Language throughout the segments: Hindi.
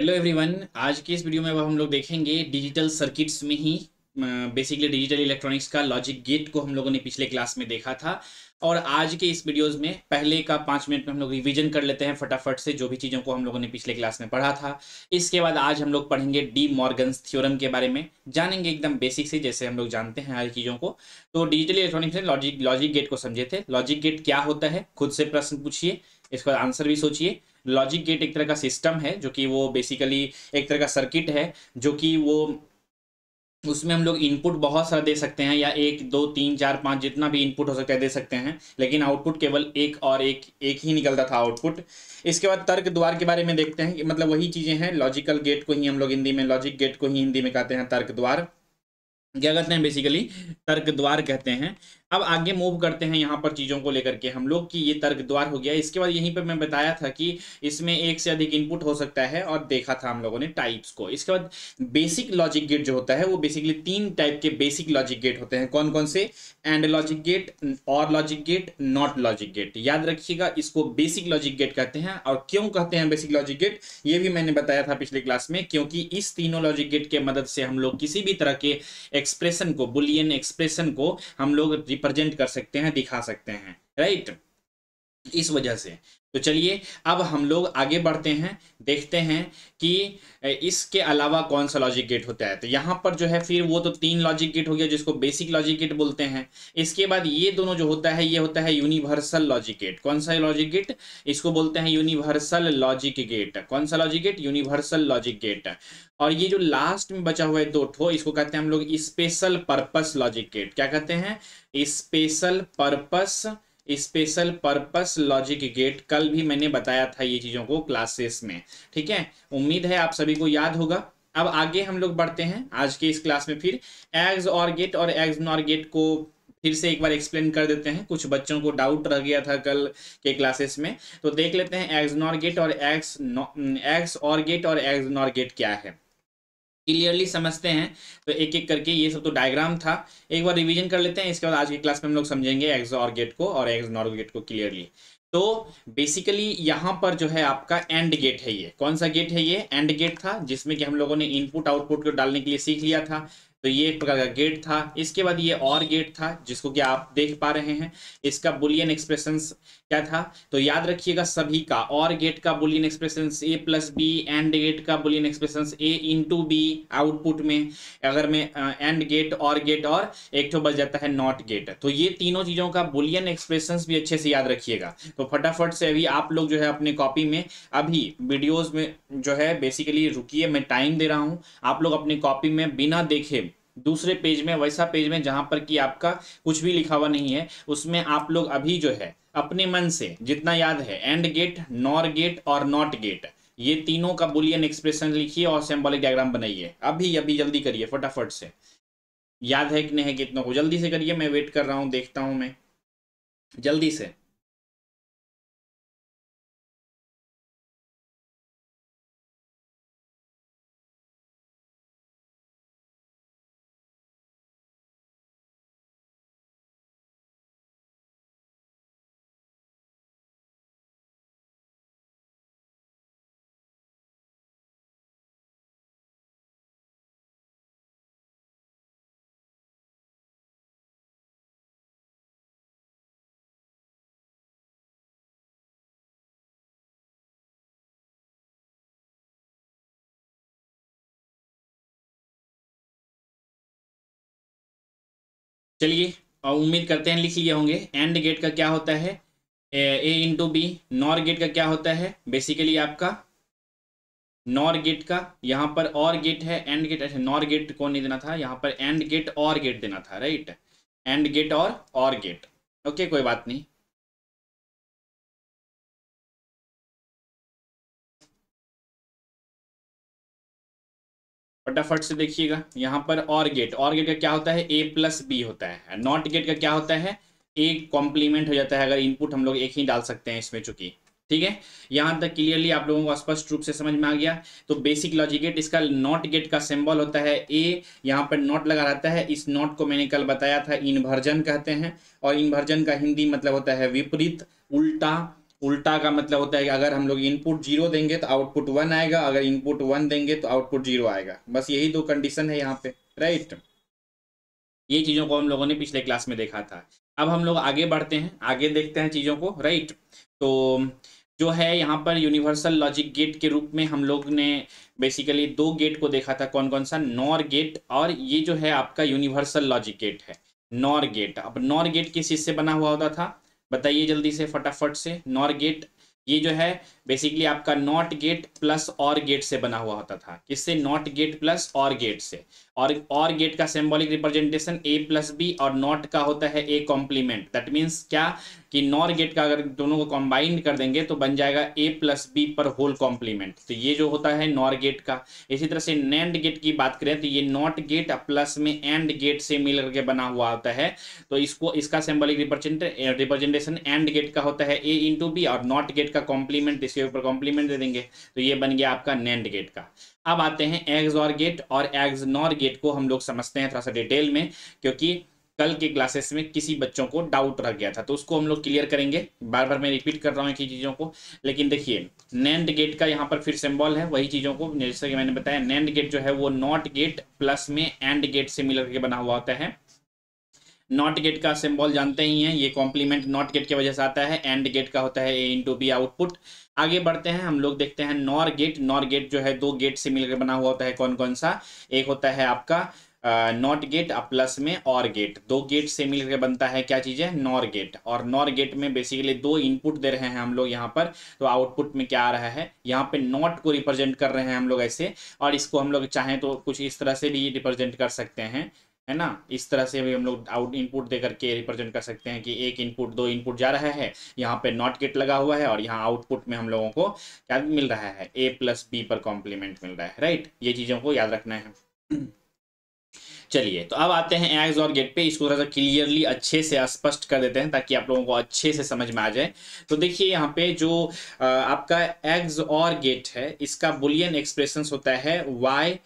हेलो एवरीवन आज के इस वीडियो में अब हम लोग देखेंगे डिजिटल सर्किट्स में ही बेसिकली डिजिटल इलेक्ट्रॉनिक्स का लॉजिक गेट को हम लोगों ने पिछले क्लास में देखा था और आज के इस वीडियोस में पहले का पाँच मिनट में हम लोग रिवीजन कर लेते हैं फटाफट से जो भी चीज़ों को हम लोगों ने पिछले क्लास में पढ़ा था इसके बाद आज हम लोग पढ़ेंगे डी मॉर्गन्स थ्योरम के बारे में जानेंगे एकदम बेसिक से जैसे हम लोग जानते हैं हर चीज़ों को तो डिजिटल इलेक्ट्रॉनिक्स में लॉजिक लॉजिक गेट को समझे थे लॉजिक गेट क्या होता है खुद से प्रश्न पूछिए इसका आंसर भी सोचिए लॉजिक गेट एक तरह का सिस्टम है जो कि वो बेसिकली एक तरह का सर्किट है जो कि वो उसमें हम लोग इनपुट बहुत सारा दे सकते हैं या एक दो तीन चार पाँच जितना भी इनपुट हो सकता है दे सकते हैं लेकिन आउटपुट केवल एक और एक एक ही निकलता था आउटपुट इसके बाद तर्क द्वार के बारे में देखते हैं मतलब वही चीज़ें हैं लॉजिकल गेट को ही हम लोग हिंदी में लॉजिक गेट को ही हिंदी में कहते हैं तर्क द्वार क्या कहते हैं बेसिकली तर्क द्वार कहते हैं अब आगे मूव करते हैं यहाँ पर चीज़ों को लेकर के हम लोग की ये तर्क द्वार हो गया इसके बाद यहीं पर मैं बताया था कि इसमें एक से अधिक इनपुट हो सकता है और देखा था हम लोगों ने टाइप्स को इसके बाद बेसिक लॉजिक गेट जो होता है वो बेसिकली तीन टाइप के बेसिक लॉजिक गेट होते हैं कौन कौन से and logic gate or logic gate not logic gate याद रखिएगा इसको बेसिक लॉजिक गेट कहते हैं और क्यों कहते हैं बेसिक लॉजिक गेट ये भी मैंने बताया था पिछले क्लास में क्योंकि इस तीनों लॉजिक गेट के मदद से हम लोग किसी भी तरह के एक्सप्रेशन को बुलियन एक्सप्रेशन को हम लोग रिप्रेजेंट कर सकते हैं दिखा सकते हैं राइट इस वजह से तो चलिए अब हम लोग आगे बढ़ते हैं देखते हैं कि इसके अलावा कौन सा लॉजिक गेट होता है तो यहाँ पर जो है फिर वो तो तीन लॉजिक गेट हो गया जिसको बेसिक लॉजिक गेट बोलते हैं इसके बाद ये दोनों जो होता है ये होता है यूनिवर्सल लॉजिक गेट कौन सा लॉजिक गेट इसको बोलते हैं यूनिवर्सल लॉजिक गेट कौन सा logic gate universal logic gate और ये जो लास्ट में बचा हुआ है दो ठो इसको कहते हैं हम लोग स्पेशल पर्पस लॉजिक गेट क्या कहते हैं special purpose special purpose logic gate कल भी मैंने बताया था ये चीज़ों को क्लासेस में ठीक है उम्मीद है आप सभी को याद होगा अब आगे हम लोग बढ़ते हैं आज के इस क्लास में फिर एग्ज और गेट और एग्ज नॉर गेट को फिर से एक बार एक्सप्लेन कर देते हैं कुछ बच्चों को डाउट रह गया था कल के क्लासेस में तो देख लेते हैं एग्ज नॉर गेट और एग्स एग्स और गेट और एग्ज नॉर गेट क्या है क्लियरली समझते हैं तो एक एक करके ये सब तो डायग्राम था एक बार रिवीजन कर लेते हैं इसके बाद आज की क्लास में हम लोग समझेंगे और गेट को और नॉर गेट को क्लियरली तो बेसिकली यहाँ पर जो है आपका एंड गेट है ये कौन सा गेट है ये एंड गेट था जिसमें कि हम लोगों ने इनपुट आउटपुट को डालने के लिए सीख लिया था तो ये एक प्रकार का गेट था इसके बाद ये और गेट था जिसको कि आप देख पा रहे हैं इसका बुलियन एक्सप्रेशन क्या था तो याद रखिएगा सभी का और गेट का Boolean expression A plus B and gate का Boolean expression A into B output में अगर मैं एंड गेट और गेट और एक तो बच जाता है नॉट गेट तो ये तीनों चीज़ों का बुलियन एक्सप्रेशन भी अच्छे से याद रखिएगा तो फटाफट से अभी आप लोग जो है अपने कॉपी में अभी वीडियोज में जो है बेसिकली रुकी मैं टाइम दे रहा हूँ आप लोग अपने कॉपी में बिना देखे दूसरे पेज में वैसा पेज में जहां पर कि आपका कुछ भी लिखा हुआ नहीं है उसमें आप लोग अभी जो है अपने मन से जितना याद है एंड गेट नॉर गेट और नॉट गेट ये तीनों का बुलियन एक्सप्रेशन लिखिए और सिंबॉलिक डायग्राम बनाइए अभी अभी जल्दी करिए फटाफट से याद है कि नहीं है कितनों को जल्दी से करिए मैं वेट कर रहा हूँ देखता हूं मैं जल्दी से चलिए और उम्मीद करते हैं लिख लिए होंगे एंड गेट का क्या होता है A into B nor gate का क्या होता है बेसिकली आपका नॉर गेट का यहाँ पर और गेट है एंड गेट अच्छा नॉर गेट कौन नहीं देना था यहाँ पर एंड गेट और गेट देना था राइट एंड गेट और और गेट ओके कोई बात नहीं फटाफट से देखिएगा यहाँ पर और गेट और गेट का क्या होता है ए प्लस बी होता है नॉट गेट का क्या होता है ए कॉम्प्लीमेंट हो जाता है अगर इनपुट हम लोग एक ही डाल सकते हैं इसमें चूंकि ठीक है यहाँ तक क्लियरली आप लोगों को स्पष्ट रूप से समझ में आ गया तो बेसिक लॉजिक गेट इसका नॉट गेट का सिंबल होता है ए यहाँ पर नॉट लगा रहता है इस नॉट को मैंने कल बताया था इन्वर्जन कहते हैं और इन्वर्जन का हिंदी मतलब होता है विपरीत उल्टा उल्टा का मतलब होता है कि अगर हम लोग इनपुट जीरो देंगे तो आउटपुट वन आएगा अगर इनपुट वन देंगे तो आउटपुट जीरो आएगा बस यही दो कंडीशन है यहाँ पे राइट ये चीज़ों को हम लोगों ने पिछले क्लास में देखा था अब हम लोग आगे बढ़ते हैं आगे देखते हैं चीज़ों को राइट तो जो है यहाँ पर यूनिवर्सल लॉजिक गेट के रूप में हम लोग ने बेसिकली दो गेट को देखा था कौन कौन सा नॉर गेट और ये जो है आपका यूनिवर्सल लॉजिक गेट है नॉर गेट अब नॉर गेट किस चीज़ से बना हुआ होता था बताइए जल्दी से फटाफट से नॉर गेट ये जो है बेसिकली आपका not gate plus or gate से बना हुआ होता था किससे not gate plus or gate से और और गेट का symbolic representation A plus B और नॉट का होता है ए कॉम्प्लीमेंट दैट मींस क्या कि नॉर गेट का अगर दोनों को कॉम्बाइंड कर देंगे तो बन जाएगा ए प्लस बी पर होल कॉम्प्लीमेंट तो ये जो होता है नॉर गेट का इसी तरह से नैंड गेट की बात करें तो ये नॉट गेट प्लस में एंड गेट से मिल करके बना हुआ होता है तो इसको इसका सिंबॉलिक रिप्रेजेंटेशन एंड गेट का होता है ए इंटू बी और नॉट गेट का कॉम्प्लीमेंट इसके ऊपर कॉम्प्लीमेंट दे देंगे तो ये बन गया आपका नैंड गेट का अब आते हैं एग्ज और गेट और एग्ज नॉर गेट को हम लोग समझते हैं थोड़ा सा डिटेल में क्योंकि कल के क्लासेस में किसी बच्चों को डाउट रह गया था तो उसको हम लोग क्लियर करेंगे बार बार मैं रिपीट कर रहा हूँ इन चीज़ों को लेकिन देखिए नैंड गेट का यहाँ पर फिर सिंबल है वही चीज़ों को जैसे कि मैंने बताया नैंड गेट जो है वो नॉट गेट प्लस में एंड गेट से मिलकर के बना हुआ होता है नॉट गेट का सिंबल जानते ही हैं ये कॉम्प्लीमेंट नॉट गेट की वजह से आता है एंड गेट का होता है ए इंटू बी आउटपुट आगे बढ़ते हैं हम लोग देखते हैं नॉर गेट नॉर गेट जो है दो गेट से मिलकर बना हुआ होता है कौन कौन सा एक होता है आपका नॉट गेट और प्लस में और गेट दो गेट से मिलकर बनता है क्या चीज़ है नॉर गेट और नॉर गेट में बेसिकली दो इनपुट दे रहे हैं हम लोग यहाँ पर तो आउटपुट में क्या आ रहा है यहाँ पे नॉट को रिप्रेजेंट कर रहे हैं हम लोग ऐसे और इसको हम लोग चाहें तो कुछ इस तरह से भी रिप्रेजेंट कर सकते हैं है ना इस तरह से भी हम लोग आउट इनपुट दे करके रिप्रेजेंट कर सकते हैं कि एक इनपुट दो इनपुट जा रहा है यहाँ पे नॉट गेट लगा हुआ है और यहाँ आउटपुट में हम लोगों को क्या मिल रहा है ए प्लस बी पर कॉम्प्लीमेंट मिल रहा है राइट ये चीज़ों को याद रखना है चलिए तो अब आते हैं एक्स और गेट पे इसको थोड़ा सा क्लियरली अच्छे से स्पष्ट कर देते हैं ताकि आप लोगों को अच्छे से समझ में आ जाए तो देखिए यहाँ पे जो आपका एक्स और गेट है इसका बुलियन एक्सप्रेशन होता है वाई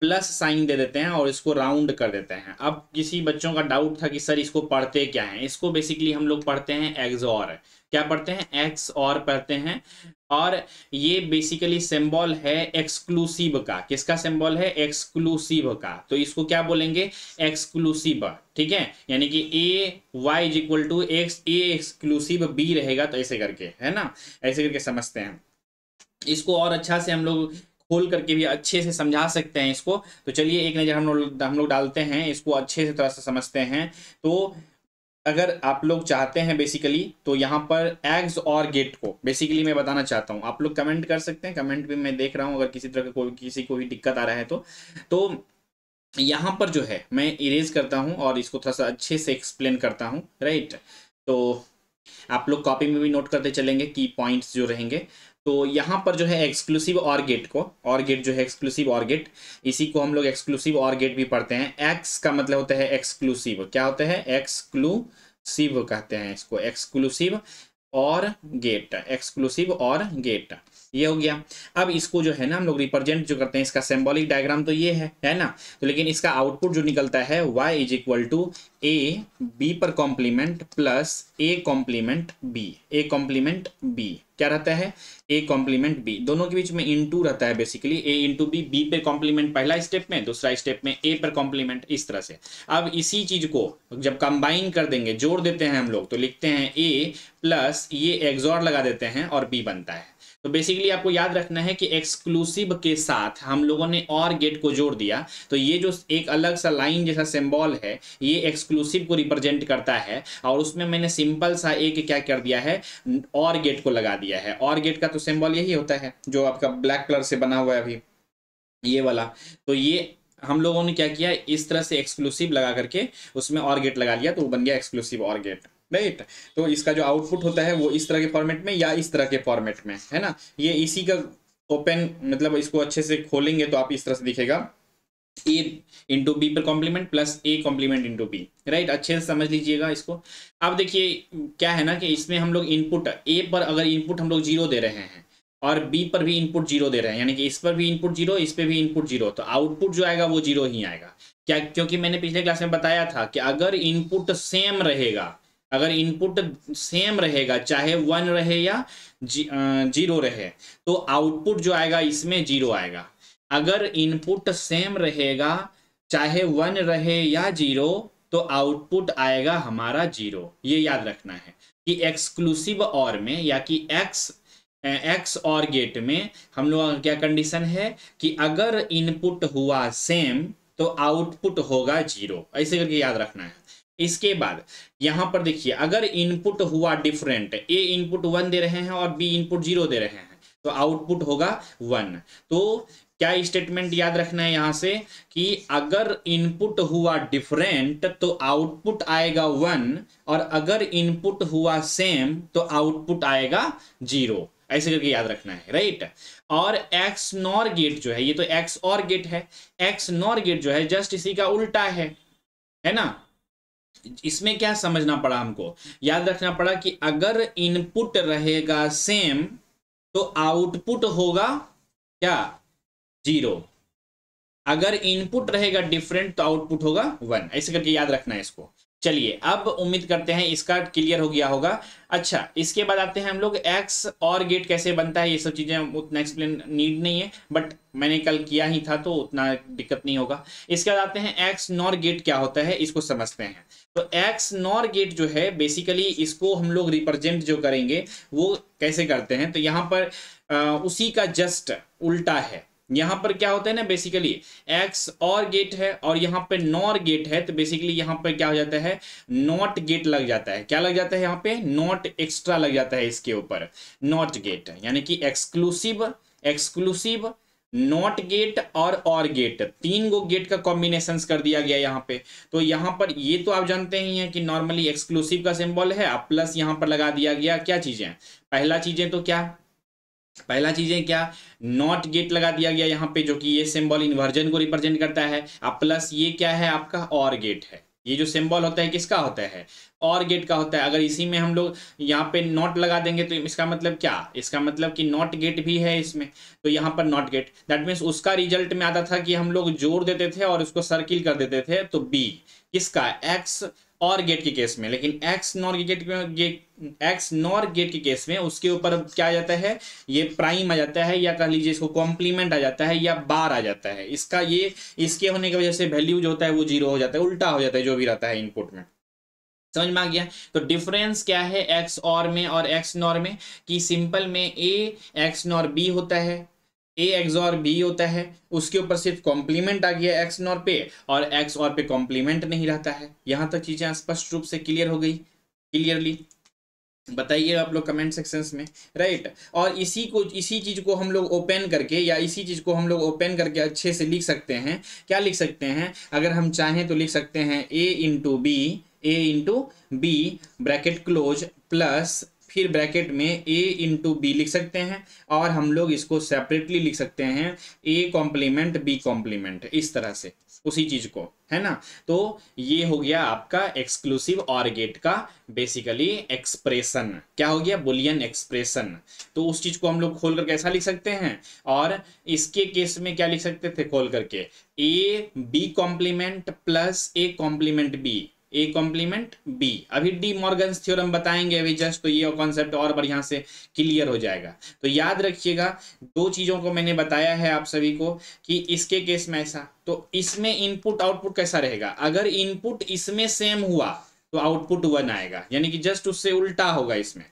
प्लस साइन दे देते हैं और इसको राउंड कर देते हैं अब किसी बच्चों का डाउट था कि सर इसको पढ़ते क्या है इसको बेसिकली हम लोग पढ़ते हैं एक्स और क्या पढ़ते हैं एक्स और पढ़ते हैं और ये बेसिकली सिंबल है एक्सक्लूसिव का किसका सिंबल है एक्सक्लूसिव का तो इसको क्या बोलेंगे एक्सक्लूसिव ठीक है यानी कि A Y is equal to X A exclusive B रहेगा तो ऐसे करके है ना ऐसे करके समझते हैं इसको और अच्छा से हम लोग खोल करके भी अच्छे से समझा सकते हैं इसको तो चलिए एक नज़र हम लोग हम लोग डालते हैं इसको अच्छे से थोड़ा सा समझते हैं तो अगर आप लोग चाहते हैं बेसिकली तो यहाँ पर एग्स और गेट को बेसिकली मैं बताना चाहता हूँ आप लोग कमेंट कर सकते हैं कमेंट भी मैं देख रहा हूँ अगर किसी तरह का कोई किसी को भी दिक्कत आ रहा है तो तो यहाँ पर जो है मैं इरेज करता हूँ और इसको थोड़ा सा अच्छे से एक्सप्लेन करता हूँ राइट तो आप लोग कॉपी में भी नोट करते चलेंगे की पॉइंट्स जो रहेंगे तो यहाँ पर जो है एक्सक्लूसिव और गेट को और गेट जो है एक्सक्लूसिव और गेट इसी को हम लोग एक्सक्लूसिव और गेट भी पढ़ते हैं एक्स का मतलब होता है एक्सक्लूसिव क्या होता है एक्सक्लूसिव कहते हैं इसको एक्सक्लूसिव और गेट एक्सक्लूसिव और गेट ये हो गया अब इसको जो है ना हम लोग रिप्रेजेंट जो करते हैं इसका सिम्बॉलिक डायग्राम तो ये है है ना तो लेकिन इसका आउटपुट जो निकलता है Y is equal to A B पर complement plus A complement B A complement B क्या रहता है ए कॉम्प्लीमेंट बी दोनों के बीच में इंटू रहता है basically A into B B पे कॉम्प्लीमेंट पहला स्टेप में दूसरा स्टेप में ए पर कॉम्प्लीमेंट इस तरह से अब इसी चीज को जब कंबाइन कर देंगे जोड़ देते हैं हम लोग तो लिखते हैं ए प्लस ये एग्जॉर लगा देते हैं और बी बनता है तो बेसिकली आपको याद रखना है कि एक्सक्लूसिव के साथ हम लोगों ने और गेट को जोड़ दिया तो ये जो एक अलग सा लाइन जैसा सिंबल है ये एक्सक्लूसिव को रिप्रेजेंट करता है और उसमें मैंने सिंपल सा एक क्या कर दिया है और गेट को लगा दिया है और गेट का तो सिंबल यही होता है जो आपका ब्लैक कलर से बना हुआ है अभी ये वाला तो ये हम लोगों ने क्या किया इस तरह से एक्सक्लूसिव लगा करके उसमें और गेट लगा लिया तो वो बन गया एक्सक्लूसिव और गेट राइट तो इसका जो आउटपुट होता है वो इस तरह के फॉर्मेट में या इस तरह के फॉर्मेट में है ना ये इसी का ओपन मतलब इसको अच्छे से खोलेंगे तो आप इस तरह से दिखेगा ए इंटू बी पर complement plus A complement into B right अच्छे से समझ लीजिएगा इसको अब देखिए क्या है ना कि इसमें हम लोग इनपुट ए पर अगर इनपुट हम लोग जीरो दे रहे हैं और बी पर भी इनपुट जीरो दे रहे हैं यानी कि इस पर भी इनपुट जीरो इस पर भी इनपुट जीरो तो आउटपुट जो आएगा वो जीरो ही आएगा क्या क्योंकि मैंने पिछले क्लास में बताया था कि अगर इनपुट सेम रहेगा अगर इनपुट सेम रहेगा चाहे वन रहे या जी, जीरो रहे तो आउटपुट जो आएगा इसमें जीरो आएगा अगर इनपुट सेम रहेगा चाहे वन रहे या जीरो तो आउटपुट आएगा हमारा जीरो ये याद रखना है कि एक्सक्लूसिव और में या कि एक्स एक्स और गेट में हम लोग का क्या कंडीशन है कि अगर इनपुट हुआ सेम तो आउटपुट होगा जीरो ऐसे करके याद रखना है इसके बाद यहां पर देखिए अगर इनपुट हुआ डिफरेंट ए इनपुट वन दे रहे हैं और बी इनपुट जीरो दे रहे हैं तो आउटपुट होगा वन तो क्या स्टेटमेंट याद रखना है यहां से कि अगर इनपुट हुआ डिफरेंट तो आउटपुट आएगा वन और अगर इनपुट हुआ सेम तो आउटपुट आएगा जीरो ऐसे करके याद रखना है राइट और एक्स नॉर गेट जो है ये तो एक्स और गेट है एक्स नॉर गेट जो है जस्ट इसी का उल्टा है है ना इसमें क्या समझना पड़ा हमको याद रखना पड़ा कि अगर इनपुट रहेगा सेम तो आउटपुट होगा क्या जीरो अगर इनपुट रहेगा डिफरेंट तो आउटपुट होगा वन ऐसे करके याद रखना है इसको चलिए अब उम्मीद करते हैं इसका क्लियर हो गया होगा अच्छा इसके बाद आते हैं हम लोग एक्स और गेट कैसे बनता है ये सब चीज़ें उतना एक्सप्लेन नीड नहीं है बट मैंने कल किया ही था तो उतना दिक्कत नहीं होगा इसके बाद आते हैं एक्स नॉर गेट क्या होता है इसको समझते हैं तो एक्स नॉर गेट जो है बेसिकली इसको हम लोग रिप्रेजेंट जो करेंगे वो कैसे करते हैं तो यहाँ पर आ, उसी का जस्ट उल्टा है यहाँ पर क्या होता है ना बेसिकली एक्स और गेट है और यहां पे नॉर गेट है तो बेसिकली यहां पर क्या हो जाता है नॉट गेट लग जाता है क्या लग जाता है यहां पे नॉट एक्स्ट्रा लग जाता है इसके ऊपर नॉट गेट यानी कि एक्सक्लूसिव एक्सक्लूसिव नॉट गेट और और गेट तीन गो गेट का कॉम्बिनेशन कर दिया गया यहाँ पे तो यहाँ पर ये तो आप जानते ही हैं कि नॉर्मली एक्सक्लूसिव का सिंबल है प्लस यहाँ पर लगा दिया गया क्या चीजें पहला चीजें तो क्या पहला चीज़ है क्या नॉट गेट लगा दिया गया यहाँ पे जो कि ये सिंबल इन्वर्जन को रिप्रेजेंट करता है अब प्लस ये क्या है आपका और गेट है ये जो सिंबल होता है किसका होता है और गेट का होता है अगर इसी में हम लोग यहाँ पे नॉट लगा देंगे तो इसका मतलब क्या इसका मतलब कि नॉट गेट भी है इसमें तो यहाँ पर नॉट गेट दैट मीन्स उसका रिजल्ट में आता था कि हम लोग जोड़ देते थे और उसको सर्किल कर देते थे तो बी किसका एक्स और गेट के केस में लेकिन x nor gate gate x nor gate के केस में उसके ऊपर क्या आ जाता है ये प्राइम आ जाता है या कह लीजिए इसको कॉम्प्लीमेंट आ जाता है या बार आ जाता है इसका ये इसके होने की वजह से वैल्यू जो होता है वो जीरो हो जाता है उल्टा हो जाता है जो भी रहता है इनपुट में समझ में आ गया तो डिफरेंस क्या है एक्स और में और एक्स नॉर में कि सिंपल में ए एक्स नॉर बी होता है ए एक्स और बी होता है उसके ऊपर सिर्फ कॉम्प्लीमेंट आ गया एक्स नॉर पे और एक्स और पे कॉम्प्लीमेंट नहीं रहता है यहाँ तक चीज़ें स्पष्ट रूप से क्लियर हो गई क्लियरली बताइए आप लोग कमेंट सेक्शन में राइट right? और इसी को इसी चीज़ को हम लोग ओपन करके या इसी चीज़ को हम लोग ओपन करके अच्छे से लिख सकते हैं क्या लिख सकते हैं अगर हम चाहें तो लिख सकते हैं A into B A into B bracket close plus फिर ब्रैकेट में ए इंटू बी लिख सकते हैं और हम लोग इसको सेपरेटली लिख सकते हैं ए कॉम्प्लीमेंट बी कॉम्प्लीमेंट इस तरह से उसी चीज को है ना तो ये हो गया आपका एक्सक्लूसिव और गेट का बेसिकली एक्सप्रेशन क्या हो गया बुलियन एक्सप्रेशन तो उस चीज को हम लोग खोल करके ऐसा लिख सकते हैं और इसके केस में क्या लिख सकते थे खोल करके A B complement plus A complement B A complement B अभी डी मॉर्गन्स थ्योरम बताएंगे अभी जस्ट तो ये कॉन्सेप्ट और बढ़िया से क्लियर हो जाएगा तो याद रखिएगा दो चीज़ों को मैंने बताया है आप सभी को कि इसके केस में ऐसा तो इसमें इनपुट आउटपुट कैसा रहेगा अगर इनपुट इसमें सेम हुआ तो आउटपुट वन आएगा यानी कि जस्ट उससे उल्टा होगा इसमें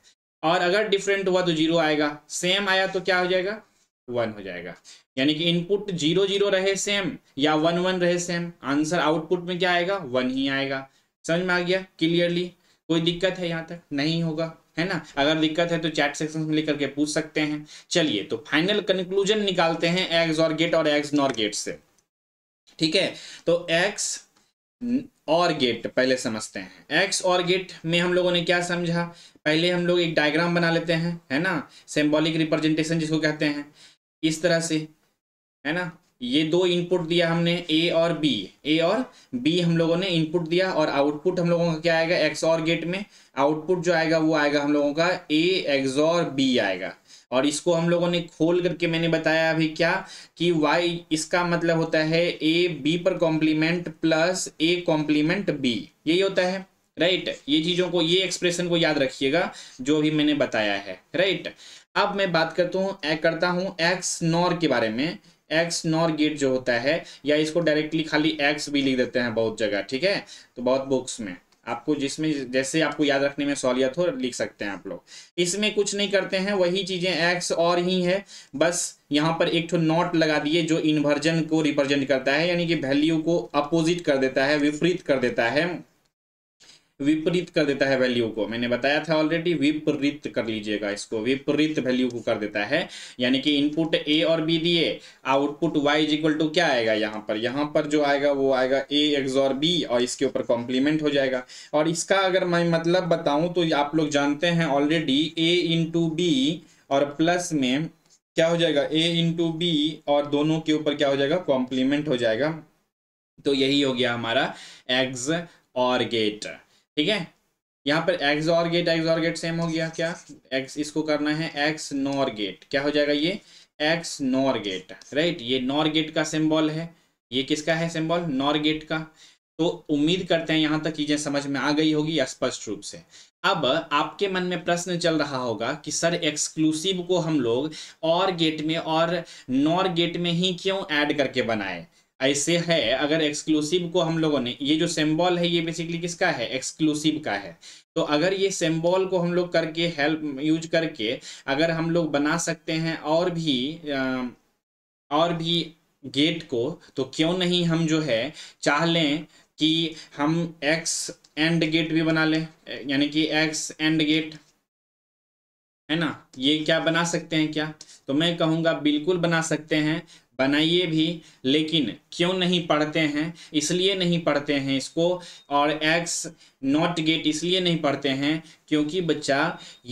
और अगर डिफरेंट हुआ तो जीरो आएगा सेम आया तो क्या हो जाएगा वन हो जाएगा यानी कि इनपुट जीरो जीरो रहे सेम या वन वन रहे सेम आंसर आउटपुट में क्या आएगा वन ही आएगा समझ में आ गया क्लियरली कोई दिक्कत है यहाँ तक नहीं होगा है ना अगर दिक्कत है तो चैट सेक्शन में लिख करके पूछ सकते हैं चलिए तो फाइनल कंक्लूजन निकालते हैं एक्स और गेट और एक्स नॉर गेट से ठीक है तो एक्स और गेट पहले समझते हैं एक्स और गेट में हम लोगों ने क्या समझा पहले हम लोग एक डायग्राम बना लेते हैं है ना सिम्बॉलिक रिप्रेजेंटेशन जिसको कहते हैं इस तरह से है ना ये दो इनपुट दिया हमने ए और बी ए और बी हम लोगों ने इनपुट दिया और आउटपुट हम लोगों का क्या आएगा एक्स और गेट में आउटपुट जो आएगा वो आएगा हम लोगों का ए एक्स और बी आएगा और इसको हम लोगों ने खोल करके मैंने बताया अभी क्या कि वाई इसका मतलब होता है ए बी पर complement plus A complement B यही होता है राइट ये चीज़ों को ये एक्सप्रेशन को याद रखिएगा जो भी मैंने बताया है राइट अब मैं बात करता हूँ करता हूँ एक्स नॉर के बारे में एक्स नॉर गेट जो होता है या इसको डायरेक्टली खाली एक्स भी लिख देते हैं बहुत जगह ठीक है तो बहुत बुक्स में आपको जिसमें जैसे आपको याद रखने में सहूलियत हो लिख सकते हैं आप लोग इसमें कुछ नहीं करते हैं वही चीज़ें एक्स और ही है बस यहाँ पर एक ठो नॉट लगा दिए जो इन्वर्जन को रिप्रेजेंट करता है यानी कि वैल्यू को अपोजिट कर देता है विपरीत कर देता है विपरीत कर देता है वैल्यू को मैंने बताया था ऑलरेडी विपरीत कर लीजिएगा इसको विपरीत वैल्यू को कर देता है यानी कि इनपुट ए और बी दिए output Y is equal to क्या आएगा यहाँ पर यहाँ पर जो आएगा वो आएगा ए एक्स और बी और इसके ऊपर कॉम्प्लीमेंट हो जाएगा और इसका अगर मैं मतलब बताऊं तो आप लोग जानते हैं ऑलरेडी ए इंटू बी और प्लस में क्या हो जाएगा ए इंटू बी और दोनों के ऊपर क्या हो जाएगा कॉम्प्लीमेंट हो जाएगा तो यही हो गया हमारा एग्ज और गेट ठीक है यहाँ पर एक्स और गेट एक्स और गेट सेम हो गया क्या एक्स इसको करना है एक्स नॉर गेट क्या हो जाएगा ये एक्स नॉर गेट राइट ये नॉर गेट का सिंबल है ये किसका है सिंबल नॉर गेट का तो उम्मीद करते हैं यहाँ तक चीज़ें समझ में आ गई होगी स्पष्ट रूप से अब आपके मन में प्रश्न चल रहा होगा कि सर एक्सक्लूसिव को हम लोग और गेट में और नॉर गेट में ही क्यों ऐड करके बनाए ऐसे है अगर एक्सक्लूसिव को हम लोगों ने ये जो सिंबल है ये बेसिकली किसका है एक्सक्लूसिव का है तो अगर ये सिंबल को हम लोग करके हेल्प यूज करके अगर हम लोग बना सकते हैं और भी और भी गेट को तो क्यों नहीं हम जो है चाह लें कि हम एक्स एंड गेट भी बना लें यानी कि एक्स एंड गेट है ना ये क्या बना सकते हैं क्या तो मैं कहूँगा बिल्कुल बना सकते हैं बनाइए भी लेकिन क्यों नहीं पढ़ते हैं इसलिए नहीं पढ़ते हैं इसको और एक्स नॉट गेट इसलिए नहीं पढ़ते हैं क्योंकि बच्चा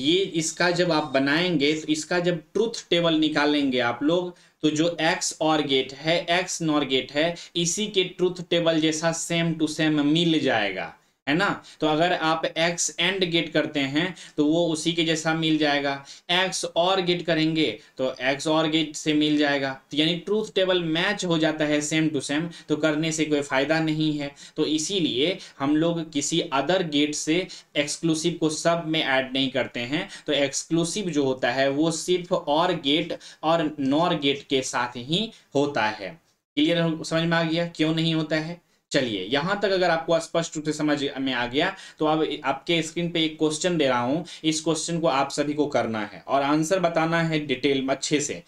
ये इसका जब आप बनाएंगे तो इसका जब ट्रूथ टेबल निकालेंगे आप लोग तो जो एक्स और गेट है एक्स नॉर गेट है इसी के ट्रूथ टेबल जैसा सेम टू सेम मिल जाएगा है ना तो अगर आप x एंड गेट करते हैं तो वो उसी के जैसा मिल जाएगा x और गेट करेंगे तो x और गेट से मिल जाएगा तो यानी ट्रूथ टेबल मैच हो जाता है सेम टू सेम तो करने से कोई फ़ायदा नहीं है तो इसीलिए हम लोग किसी अदर गेट से एक्सक्लूसिव को सब में ऐड नहीं करते हैं तो एक्सक्लूसिव जो होता है वो सिर्फ और गेट और नॉर गेट के साथ ही होता है क्लियर समझ में आ गया क्यों नहीं होता है चलिए यहां तक अगर आपको स्पष्ट रूप से समझ में आ गया तो अब आप, आपके स्क्रीन पे एक क्वेश्चन दे रहा हूं इस क्वेश्चन को आप सभी को करना है और आंसर बताना है डिटेल अच्छे से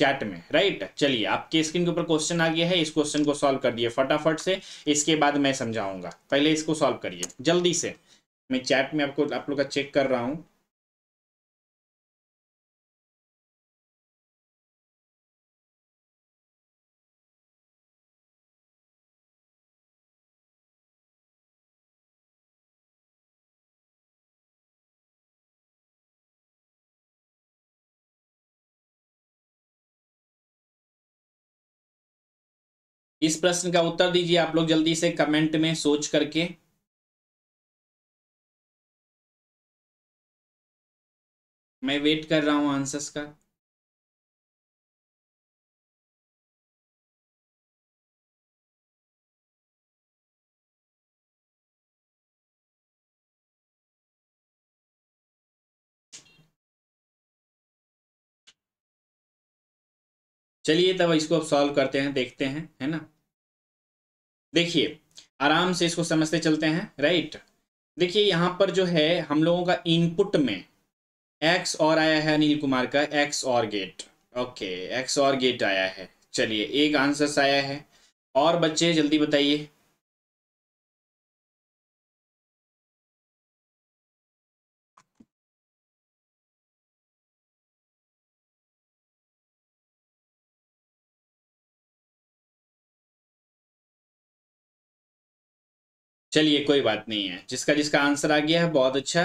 चैट में राइट चलिए आपके स्क्रीन के ऊपर क्वेश्चन आ गया है इस क्वेश्चन को सॉल्व कर दिए फटाफट से इसके बाद मैं समझाऊंगा पहले इसको सॉल्व करिए जल्दी से मैं चैट में आपको आप लोग का चेक कर रहा हूँ इस प्रश्न का उत्तर दीजिए आप लोग जल्दी से कमेंट में सोच करके मैं वेट कर रहा हूं आंसर्स का चलिए तब इसको अब सॉल्व करते हैं देखते हैं है ना देखिए आराम से इसको समझते चलते हैं राइट देखिए यहाँ पर जो है हम लोगों का इनपुट में एक्स और आया है अनिल कुमार का एक्स और गेट ओके एक्स और गेट आया है चलिए एक आंसर आया है और बच्चे जल्दी बताइए चलिए कोई बात नहीं है जिसका जिसका आंसर आ गया है बहुत अच्छा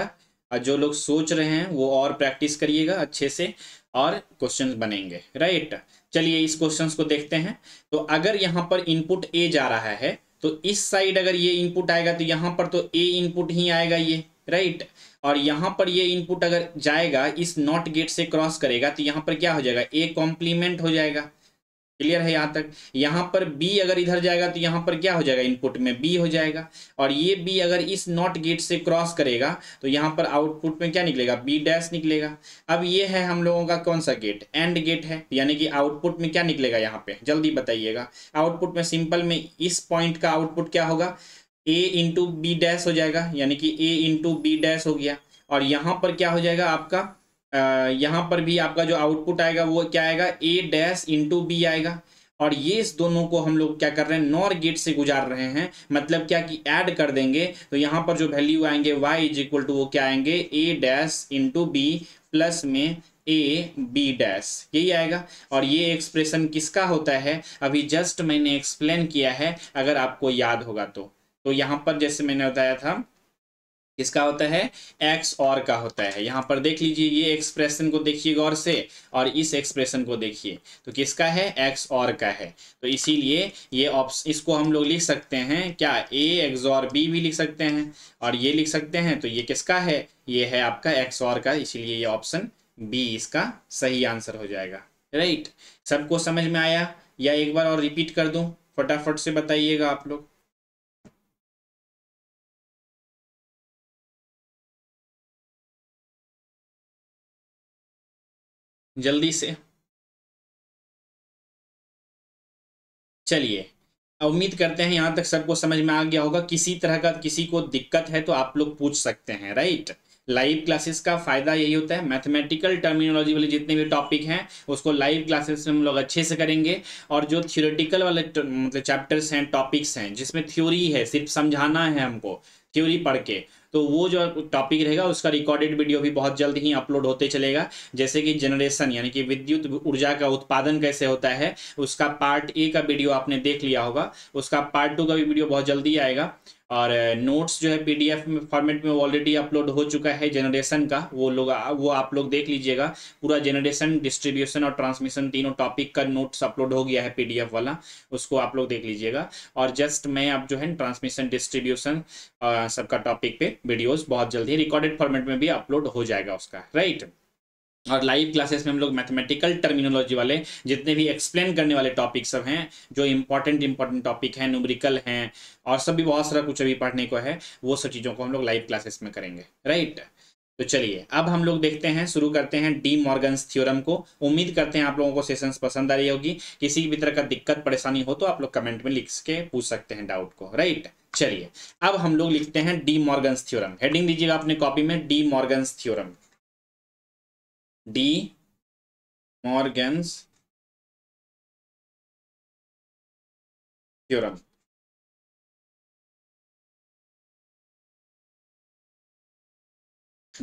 और जो लोग सोच रहे हैं वो और प्रैक्टिस करिएगा अच्छे से और क्वेश्चन बनेंगे राइट चलिए इस क्वेश्चन को देखते हैं तो अगर यहाँ पर इनपुट ए जा रहा है तो इस साइड अगर ये इनपुट आएगा तो यहाँ पर तो ए इनपुट ही आएगा ये राइट और यहाँ पर ये इनपुट अगर जाएगा इस नॉट गेट से क्रॉस करेगा तो यहाँ पर क्या हो जाएगा ए कॉम्प्लीमेंट हो जाएगा क्लियर है यहाँ तक यहाँ पर बी अगर इधर जाएगा तो यहाँ पर क्या हो जाएगा इनपुट में बी हो जाएगा और ये बी अगर इस नॉट गेट से क्रॉस करेगा तो यहाँ पर आउटपुट में क्या निकलेगा बी डैश निकलेगा अब ये है हम लोगों का कौन सा गेट एंड गेट है यानी कि आउटपुट में क्या निकलेगा यहाँ पे जल्दी बताइएगा आउटपुट में सिंपल में इस पॉइंट का आउटपुट क्या होगा ए इंटू बी डैश हो जाएगा यानी कि ए इंटू बी डैश हो गया और यहाँ पर क्या हो जाएगा आपका यहाँ पर भी आपका जो आउटपुट आएगा वो क्या आएगा ए डैश इंटू बी आएगा और ये इस दोनों को हम लोग क्या कर रहे हैं नॉर गेट से गुजार रहे हैं मतलब क्या कि ऐड कर देंगे तो यहाँ पर जो वैल्यू आएंगे वाई इज इक्वल टू वो क्या आएंगे A dash into B plus में ए बी डैश यही आएगा और ये एक्सप्रेशन किसका होता है अभी जस्ट मैंने एक्सप्लेन किया है अगर आपको याद होगा तो तो यहाँ पर जैसे मैंने बताया था किसका होता है एक्स और का होता है यहाँ पर देख लीजिए ये एक्सप्रेशन को देखिए गौर से और इस एक्सप्रेशन को देखिए तो किसका है एक्स और का है तो इसीलिए ये ऑप्शन इसको हम लोग लिख सकते हैं क्या ए एक्स और बी भी लिख सकते हैं और ये लिख सकते हैं तो ये किसका है ये है आपका एक्स और का इसीलिए ये ऑप्शन बी इसका सही आंसर हो जाएगा राइट सबको समझ में आया या एक बार और रिपीट कर दूँ फटाफट से बताइएगा आप लोग जल्दी से चलिए उम्मीद करते हैं यहां तक सबको समझ में आ गया होगा किसी तरह का किसी को दिक्कत है तो आप लोग पूछ सकते हैं राइट लाइव क्लासेस का फायदा यही होता है मैथमेटिकल टर्मिनोलॉजी वाले जितने भी टॉपिक हैं उसको लाइव क्लासेस में हम लोग अच्छे से करेंगे और जो थियोरेटिकल वाले मतलब चैप्टर्स हैं टॉपिक्स हैं जिसमें थ्योरी है सिर्फ समझाना है हमको थ्योरी पढ़ के तो वो जो टॉपिक रहेगा उसका रिकॉर्डेड वीडियो भी बहुत जल्द ही अपलोड होते चलेगा जैसे कि जनरेशन यानी कि विद्युत ऊर्जा का उत्पादन कैसे होता है उसका पार्ट ए का वीडियो आपने देख लिया होगा उसका पार्ट टू का भी वीडियो बहुत जल्दी आएगा और नोट्स जो है पीडीएफ में फॉर्मेट में ऑलरेडी अपलोड हो चुका है जनरेशन का वो लोग वो आप लोग देख लीजिएगा पूरा जनरेशन डिस्ट्रीब्यूशन और ट्रांसमिशन तीनों टॉपिक का नोट्स अपलोड हो गया है पीडीएफ वाला उसको आप लोग देख लीजिएगा और जस्ट मैं अब जो है ट्रांसमिशन डिस्ट्रीब्यूशन सबका टॉपिक पे वीडियोज़ बहुत जल्दी रिकॉर्डेड फॉर्मेट में भी अपलोड हो जाएगा उसका राइट और लाइव क्लासेस में हम लोग मैथमेटिकल टर्मिनोलॉजी वाले जितने भी एक्सप्लेन करने वाले टॉपिक सब हैं जो इम्पोर्टेंट इंपॉर्टेंट टॉपिक हैं न्यूमरिकल हैं और सब भी बहुत सारा कुछ अभी पढ़ने को है वो सब चीज़ों को हम लोग लाइव क्लासेस में करेंगे राइट तो चलिए अब हम लोग देखते हैं शुरू करते हैं डी मॉर्गन्स थियोरम को उम्मीद करते हैं आप लोगों को सेशंस पसंद आ रही होगी किसी भी तरह का दिक्कत परेशानी हो तो आप लोग कमेंट में लिख के पूछ सकते हैं डाउट को राइट चलिए अब हम लोग लिखते हैं डी मॉर्गन्स थियोरम हेडिंग दीजिएगा अपने कॉपी में De Morgan's theorem De Morgan's theorem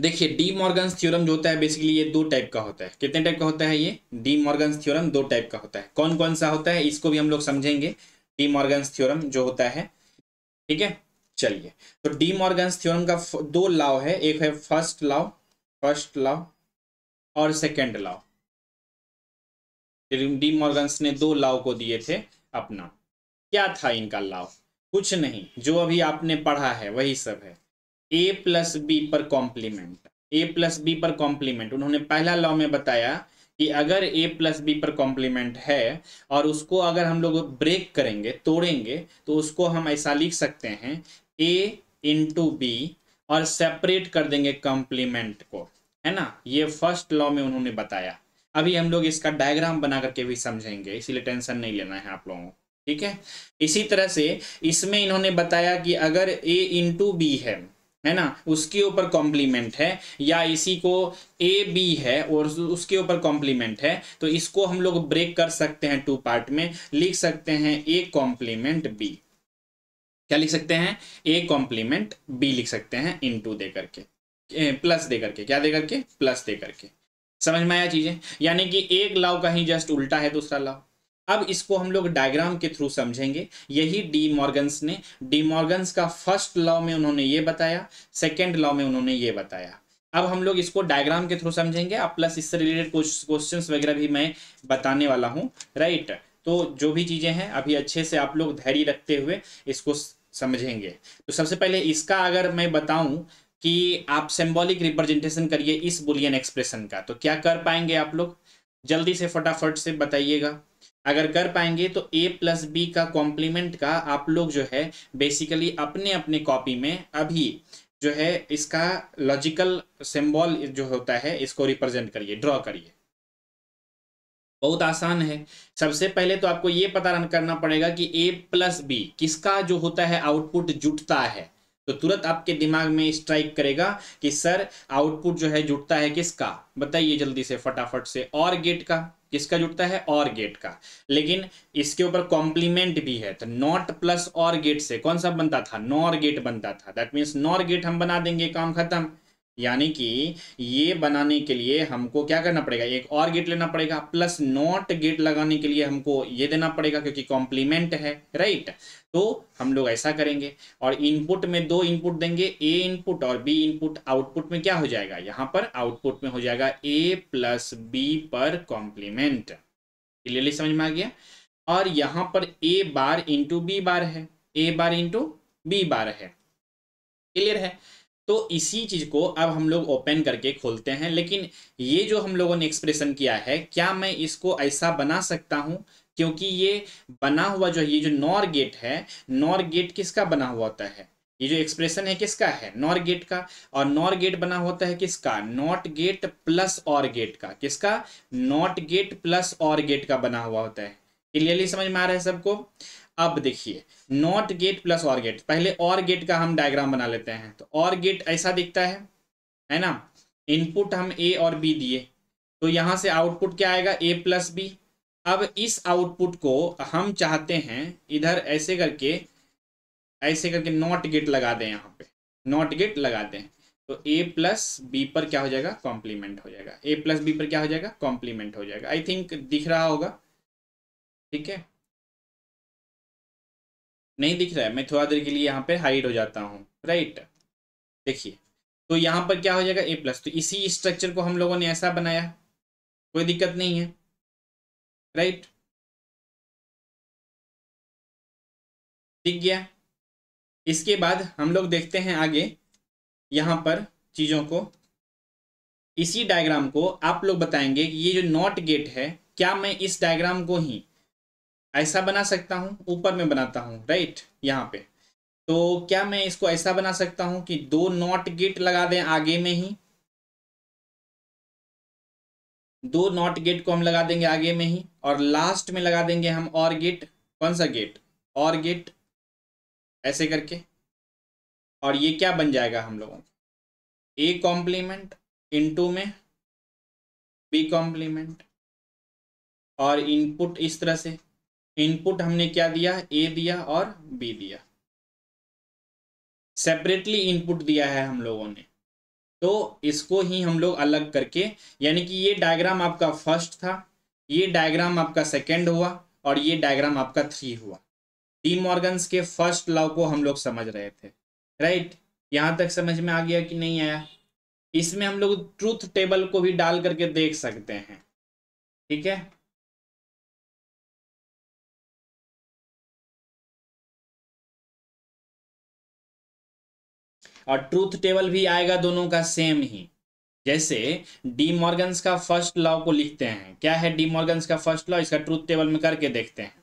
देखिए डी मॉर्गन्स थ्योरम जो होता है बेसिकली ये दो टाइप का होता है कितने टाइप का होता है ये डी मॉर्गन्स थ्योरम दो टाइप का होता है कौन कौन सा होता है इसको भी हम लोग समझेंगे डी मॉर्गन्स थ्योरम जो होता है ठीक है चलिए तो डी मॉर्गन्स थ्योरम का दो लाव है एक है फर्स्ट लाव फर्स्ट लाव और सेकेंड लॉ डी मॉर्गन्स ने दो लॉ को दिए थे अपना क्या था इनका लॉ कुछ नहीं जो अभी आपने पढ़ा है वही सब है ए प्लस बी पर कॉम्प्लीमेंट ए प्लस बी पर कॉम्प्लीमेंट उन्होंने पहला लॉ में बताया कि अगर ए प्लस बी पर कॉम्प्लीमेंट है और उसको अगर हम लोग ब्रेक करेंगे तोड़ेंगे तो उसको हम ऐसा लिख सकते हैं ए इंटू बी और सेपरेट कर देंगे कॉम्प्लीमेंट को है ना ये फर्स्ट लॉ में उन्होंने बताया अभी हम लोग इसका डायग्राम बना करके भी समझेंगे इसीलिए टेंशन नहीं लेना है आप लोगों को ठीक है इसी तरह से इसमें इन्होंने बताया कि अगर ए इंटू बी है है ना उसके ऊपर कॉम्प्लीमेंट है या इसी को ए बी है और उसके ऊपर कॉम्प्लीमेंट है तो इसको हम लोग ब्रेक कर सकते हैं टू पार्ट में लिख सकते हैं ए कॉम्प्लीमेंट बी क्या लिख सकते हैं ए कॉम्प्लीमेंट बी लिख सकते हैं इनटू दे करके प्लस दे करके क्या दे करके प्लस दे करके समझ में आया चीज़ें यानी कि एक लाव कहीं जस्ट उल्टा है दूसरा लाव अब इसको हम लोग डायग्राम के थ्रू समझेंगे यही डी मॉर्गन्स ने डी मॉर्गन्स का फर्स्ट लॉ में उन्होंने ये बताया सेकेंड लॉ में उन्होंने ये बताया अब हम लोग इसको डायग्राम के थ्रू समझेंगे अब प्लस इससे रिलेटेड कुछ क्वेश्चंस वगैरह भी मैं बताने वाला हूँ राइट तो जो भी चीज़ें हैं अभी अच्छे से आप लोग धैर्य रखते हुए इसको समझेंगे तो सबसे पहले इसका अगर मैं बताऊं कि आप सिंबॉलिक रिप्रेजेंटेशन करिए इस बुलियन एक्सप्रेशन का तो क्या कर पाएंगे आप लोग जल्दी से फटाफट से बताइएगा अगर कर पाएंगे तो ए प्लस बी का कॉम्प्लीमेंट का आप लोग जो है बेसिकली अपने अपने कॉपी में अभी जो है इसका लॉजिकल सिंबल जो होता है इसको रिप्रेजेंट करिए ड्रॉ करिए बहुत आसान है सबसे पहले तो आपको ये पता करना पड़ेगा कि ए प्लस बी किसका जो होता है आउटपुट जुटता है तो तुरंत आपके दिमाग में स्ट्राइक करेगा कि सर आउटपुट जो है जुटता है किसका बताइए जल्दी से फटाफट से और गेट का किसका जुटता है और गेट का लेकिन इसके ऊपर कॉम्प्लीमेंट भी है तो नॉट प्लस और गेट से कौन सा बनता था नॉर गेट बनता था दैट मीन्स नॉर गेट हम बना देंगे काम खत्म यानी कि ये बनाने के लिए हमको क्या करना पड़ेगा एक और गेट लेना पड़ेगा प्लस नॉट गेट लगाने के लिए हमको ये देना पड़ेगा क्योंकि कॉम्प्लीमेंट है राइट तो हम लोग ऐसा करेंगे और इनपुट में दो इनपुट देंगे ए इनपुट और बी इनपुट आउटपुट में क्या हो जाएगा यहां पर आउटपुट में हो जाएगा ए प्लस बी पर कॉम्प्लीमेंट क्लियरली समझ में आ गया और यहां पर ए बार इंटू बी बार है ए बार इंटू बी बार है क्लियर है तो इसी चीज़ को अब हम लोग ओपन करके खोलते हैं लेकिन ये जो हम लोगों ने एक्सप्रेशन किया है क्या मैं इसको ऐसा बना सकता हूं क्योंकि ये बना हुआ जो ये जो नॉर गेट है नॉर गेट किसका बना हुआ होता है ये जो एक्सप्रेशन है किसका है नॉर गेट का और नॉर गेट बना होता है किसका not gate plus or gate का किसका not gate plus or gate का बना हुआ होता है क्लियरली समझ में आ रहा है सबको अब देखिए not gate plus or gate पहले और गेट का हम डायग्राम बना लेते हैं तो और गेट ऐसा दिखता है है ना इनपुट हम ए और बी दिए तो यहां से आउटपुट क्या आएगा ए प्लस बी अब इस आउटपुट को हम चाहते हैं इधर ऐसे करके ऐसे करके नॉट गेट लगा दें यहाँ पे नॉट गेट लगा दें तो ए प्लस बी पर क्या हो जाएगा कॉम्प्लीमेंट हो जाएगा ए प्लस बी पर क्या हो जाएगा कॉम्प्लीमेंट हो जाएगा आई थिंक दिख रहा होगा ठीक है नहीं दिख रहा है मैं थोड़ा देर के लिए यहाँ पे हाइड हो जाता हूँ राइट देखिए तो यहाँ पर क्या हो जाएगा ए प्लस तो इसी स्ट्रक्चर को हम लोगों ने ऐसा बनाया कोई दिक्कत नहीं है राइट दिख गया इसके बाद हम लोग देखते हैं आगे यहाँ पर चीज़ों को इसी डायग्राम को आप लोग बताएंगे कि ये जो नॉट गेट है क्या मैं इस डायग्राम को ही ऐसा बना सकता हूँ ऊपर में बनाता हूँ राइट यहाँ पे तो क्या मैं इसको ऐसा बना सकता हूँ कि दो नॉट गेट लगा दें आगे में ही दो नॉट गेट को हम लगा देंगे आगे में ही और लास्ट में लगा देंगे हम और गेट कौन सा गेट और गेट ऐसे करके और ये क्या बन जाएगा हम लोगों को ए कॉम्प्लीमेंट इनटू में बी कॉम्प्लीमेंट और इनपुट इस तरह से इनपुट हमने क्या दिया ए दिया और बी दिया सेपरेटली इनपुट दिया है हम लोगों ने तो इसको ही हम लोग अलग करके यानी कि ये डायग्राम आपका फर्स्ट था ये डायग्राम आपका सेकंड हुआ और ये डायग्राम आपका थ्री हुआ डी मॉर्गन्स के फर्स्ट लॉ को हम लोग समझ रहे थे राइट यहाँ तक समझ में आ गया कि नहीं आया इसमें हम लोग ट्रूथ टेबल को भी डाल करके देख सकते हैं ठीक है और ट्रूथ टेबल भी आएगा दोनों का सेम ही जैसे डी मॉर्गन्स का फर्स्ट लॉ को लिखते हैं क्या है डी मॉर्गन्स का फर्स्ट लॉ इसका ट्रूथ टेबल में करके देखते हैं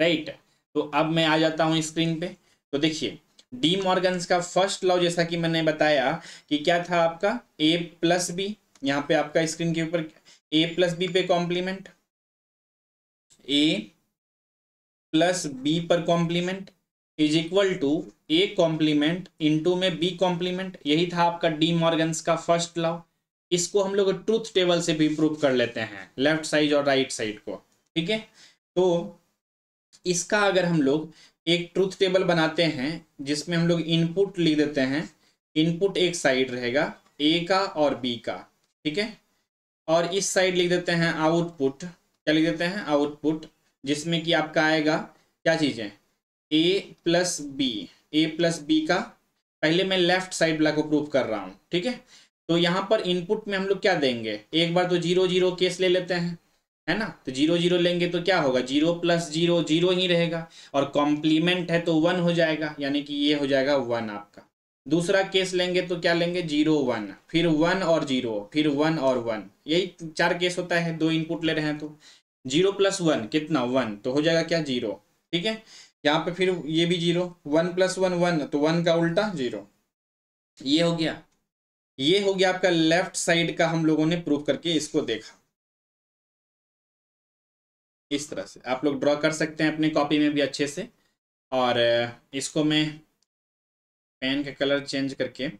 राइट तो अब मैं आ जाता हूँ स्क्रीन पे तो देखिए डी मॉर्गन्स का फर्स्ट लॉ जैसा कि मैंने बताया कि क्या था आपका ए प्लस बी यहाँ पे आपका स्क्रीन के ऊपर ए प्लस बी पे कॉम्प्लीमेंट ए प्लस बी पर complement is equal to A complement to में बी कॉम्प्लीमेंट यही था आपका डी मॉर्गन्स का फर्स्ट लॉ इसको हम लोग ट्रूथ टेबल से भी प्रूव कर लेते हैं लेफ्ट साइड और राइट right साइड को ठीक है तो इसका अगर हम लोग एक ट्रूथ टेबल बनाते हैं जिसमें हम लोग इनपुट लिख देते हैं इनपुट एक साइड रहेगा ए का और बी का ठीक है और इस साइड लिख देते हैं आउटपुट क्या लिख देते हैं आउटपुट जिसमें कि आपका आएगा क्या चीज़ें A plus B A plus B का पहले मैं लेफ्ट साइड वाला को प्रूव कर रहा हूँ ठीक है तो यहाँ पर इनपुट में हम लोग क्या देंगे एक बार तो जीरो जीरो केस ले लेते हैं है ना तो जीरो जीरो लेंगे तो क्या होगा जीरो प्लस जीरो जीरो ही रहेगा और कॉम्प्लीमेंट है तो वन हो जाएगा यानी कि ये हो जाएगा वन आपका दूसरा केस लेंगे तो क्या लेंगे जीरो वन फिर वन और जीरो फिर वन और वन यही चार केस होता है दो इनपुट ले रहे हैं तो जीरो प्लस वन कितना वन तो हो जाएगा क्या जीरो ठीक है यहाँ पे फिर ये भी zero one plus one one तो वन का उल्टा जीरो ये हो गया ये हो गया आपका लेफ्ट साइड का हम लोगों ने प्रूफ करके इसको देखा इस तरह से आप लोग ड्रॉ कर सकते हैं अपने कॉपी में भी अच्छे से और इसको मैं पेन का कलर चेंज करके हम्म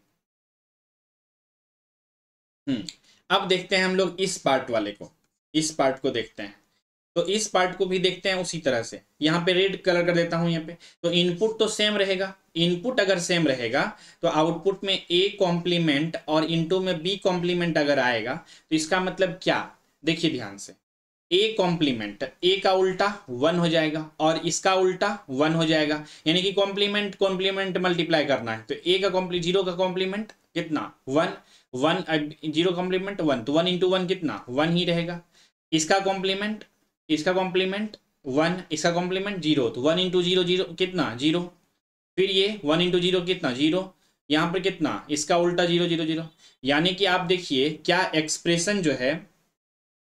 अब देखते हैं हम लोग इस पार्ट वाले को इस पार्ट को देखते हैं तो इस पार्ट को भी देखते हैं उसी तरह से यहाँ पे रेड कलर कर देता हूँ यहाँ पे तो इनपुट तो सेम रहेगा इनपुट अगर सेम रहेगा तो आउटपुट में ए कॉम्प्लीमेंट और इनटू में बी कॉम्प्लीमेंट अगर आएगा तो इसका मतलब क्या देखिए ध्यान से ए कॉम्प्लीमेंट ए का उल्टा वन हो जाएगा और इसका उल्टा वन हो जाएगा यानी कि कॉम्प्लीमेंट कॉम्प्लीमेंट मल्टीप्लाई करना है तो ए का कॉम्प्ली जीरो का कॉम्प्लीमेंट कितना one one zero complement one तो वन इंटू वन कितना वन ही रहेगा इसका कॉम्प्लीमेंट इसका कॉम्प्लीमेंट वन इसका कॉम्प्लीमेंट जीरो तो वन इंटू जीरो जीरो कितना जीरो फिर ये वन इंटू जीरो कितना जीरो यहाँ पर कितना इसका उल्टा जीरो जीरो जीरो यानी कि आप देखिए क्या एक्सप्रेशन जो है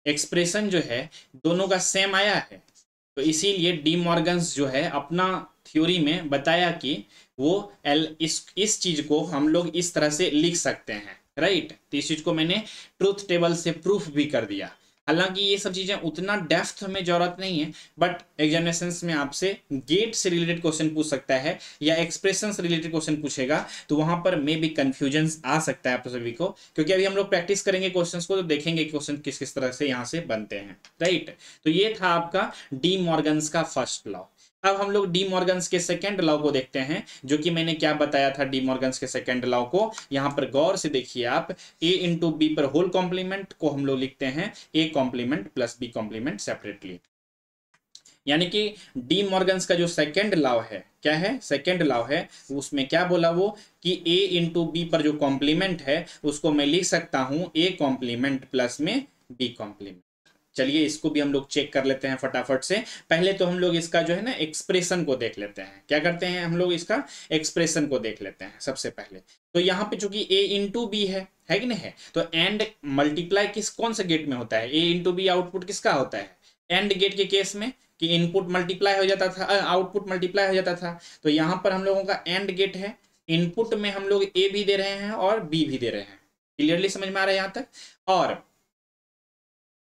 एक्सप्रेशन जो है दोनों का सेम आया है तो इसीलिए डी मॉर्गन्स जो है अपना थ्योरी में बताया कि वो एल इस इस चीज़ को हम लोग इस तरह से लिख सकते हैं राइट तो इस चीज़ को मैंने ट्रूथ टेबल से प्रूफ भी कर दिया हालांकि ये सब चीज़ें उतना डेफ्थ में ज़रूरत नहीं है बट एग्जामिनेशन में आपसे गेट से रिलेटेड क्वेश्चन पूछ सकता है या एक्सप्रेशन से रिलेटेड क्वेश्चन पूछेगा तो वहां पर मे बी कंफ्यूजन आ सकता है आप सभी को क्योंकि अभी हम लोग प्रैक्टिस करेंगे क्वेश्चन को तो देखेंगे क्वेश्चन किस किस तरह से यहाँ से बनते हैं राइट तो ये था आपका डी मॉर्गन्स का फर्स्ट लॉ अब हम लोग डी मॉर्गन्स के सेकेंड लॉ को देखते हैं जो कि मैंने क्या बताया था डी मॉर्गन्स के सेकेंड लॉ को यहाँ पर गौर से देखिए आप ए इंटू बी पर होल कॉम्प्लीमेंट को हम लोग लिखते हैं A complement plus B complement separately यानी कि डी मॉर्गन्स का जो सेकेंड लॉ है क्या है सेकेंड लॉ है उसमें क्या बोला वो कि ए इंटू बी पर जो कॉम्प्लीमेंट है उसको मैं लिख सकता हूँ ए कॉम्प्लीमेंट प्लस में बी कॉम्प्लीमेंट चलिए इसको भी हम लोग चेक कर लेते हैं फटाफट से पहले तो हम लोग इसका जो है ना एक्सप्रेशन को देख लेते हैं क्या करते हैं हम लोग इसका एक्सप्रेशन को देख लेते हैं सबसे पहले तो यहाँ पे चूंकि ए इंटू बी है है कि नहीं है तो एंड मल्टीप्लाई किस कौन से गेट में होता है ए इंटू बी आउटपुट किसका होता है एंड गेट के केस में कि इनपुट मल्टीप्लाई हो जाता था आउटपुट मल्टीप्लाई हो जाता था तो यहाँ पर हम लोगों का एंड गेट है इनपुट में हम लोग ए भी दे रहे हैं और बी भी दे रहे हैं क्लियरली समझ में आ रहा है यहाँ तक और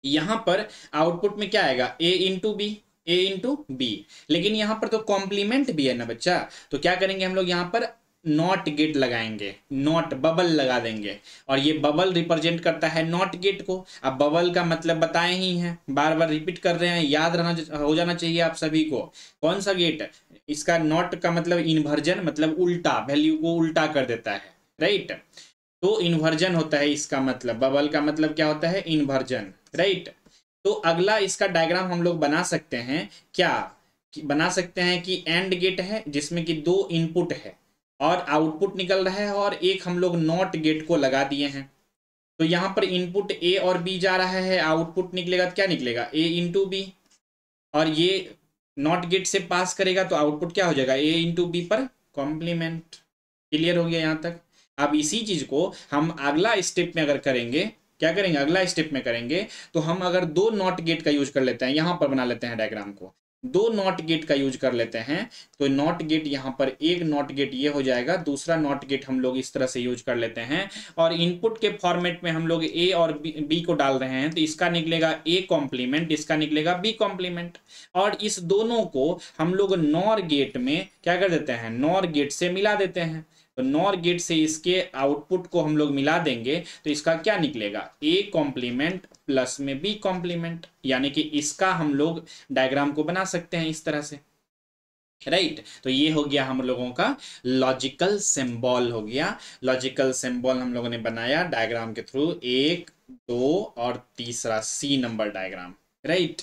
यहां पर आउटपुट में क्या आएगा A into B A into B लेकिन यहाँ पर तो कॉम्प्लीमेंट भी है ना बच्चा तो क्या करेंगे हम लोग यहाँ पर नॉट गेट लगाएंगे नॉट बबल लगा देंगे और ये बबल रिप्रेजेंट करता है नॉट गेट को अब बबल का मतलब बताए ही हैं बार बार रिपीट कर रहे हैं याद रहना हो जाना चाहिए आप सभी को कौन सा गेट इसका नॉट का मतलब इन्वर्जन मतलब उल्टा वैल्यू को उल्टा कर देता है राइट right? तो इन्वर्जन होता है इसका मतलब बबल का मतलब क्या होता है इन्वर्जन राइट तो अगला इसका डायग्राम हम लोग बना सकते हैं क्या बना सकते हैं कि एंड गेट है जिसमें कि दो इनपुट है और आउटपुट निकल रहा है और एक हम लोग नॉट गेट को लगा दिए हैं तो यहाँ पर इनपुट ए और बी जा रहा है आउटपुट निकलेगा तो क्या निकलेगा ए इंटू बी और ये नॉट गेट से पास करेगा तो आउटपुट क्या हो जाएगा ए इंटू बी पर कॉम्प्लीमेंट क्लियर हो गया यहाँ तक अब इसी चीज़ को हम अगला स्टेप में अगर करेंगे क्या करेंगे अगला स्टेप में करेंगे तो हम अगर दो नॉट गेट का यूज कर लेते हैं यहां पर बना लेते हैं डायग्राम को दो नॉट गेट का यूज कर लेते हैं तो नॉट गेट यहां पर एक नॉट गेट ये हो जाएगा दूसरा नॉट गेट हम लोग इस तरह से यूज कर लेते हैं और इनपुट के फॉर्मेट में हम लोग ए और बी को डाल रहे हैं तो इसका निकलेगा ए कॉम्प्लीमेंट इसका निकलेगा बी कॉम्प्लीमेंट और इस दोनों को हम लोग नॉर गेट में क्या कर देते हैं नॉर गेट से मिला देते हैं तो नॉर गेट से इसके आउटपुट को हम लोग मिला देंगे तो इसका क्या निकलेगा ए कॉम्प्लीमेंट प्लस में बी कॉम्प्लीमेंट यानी कि इसका हम लोग डायग्राम को बना सकते हैं इस तरह से राइट right. तो ये हो गया हम लोगों का लॉजिकल सिंबल हो गया लॉजिकल सिंबल हम लोगों ने बनाया डायग्राम के थ्रू एक दो और तीसरा सी नंबर डायग्राम राइट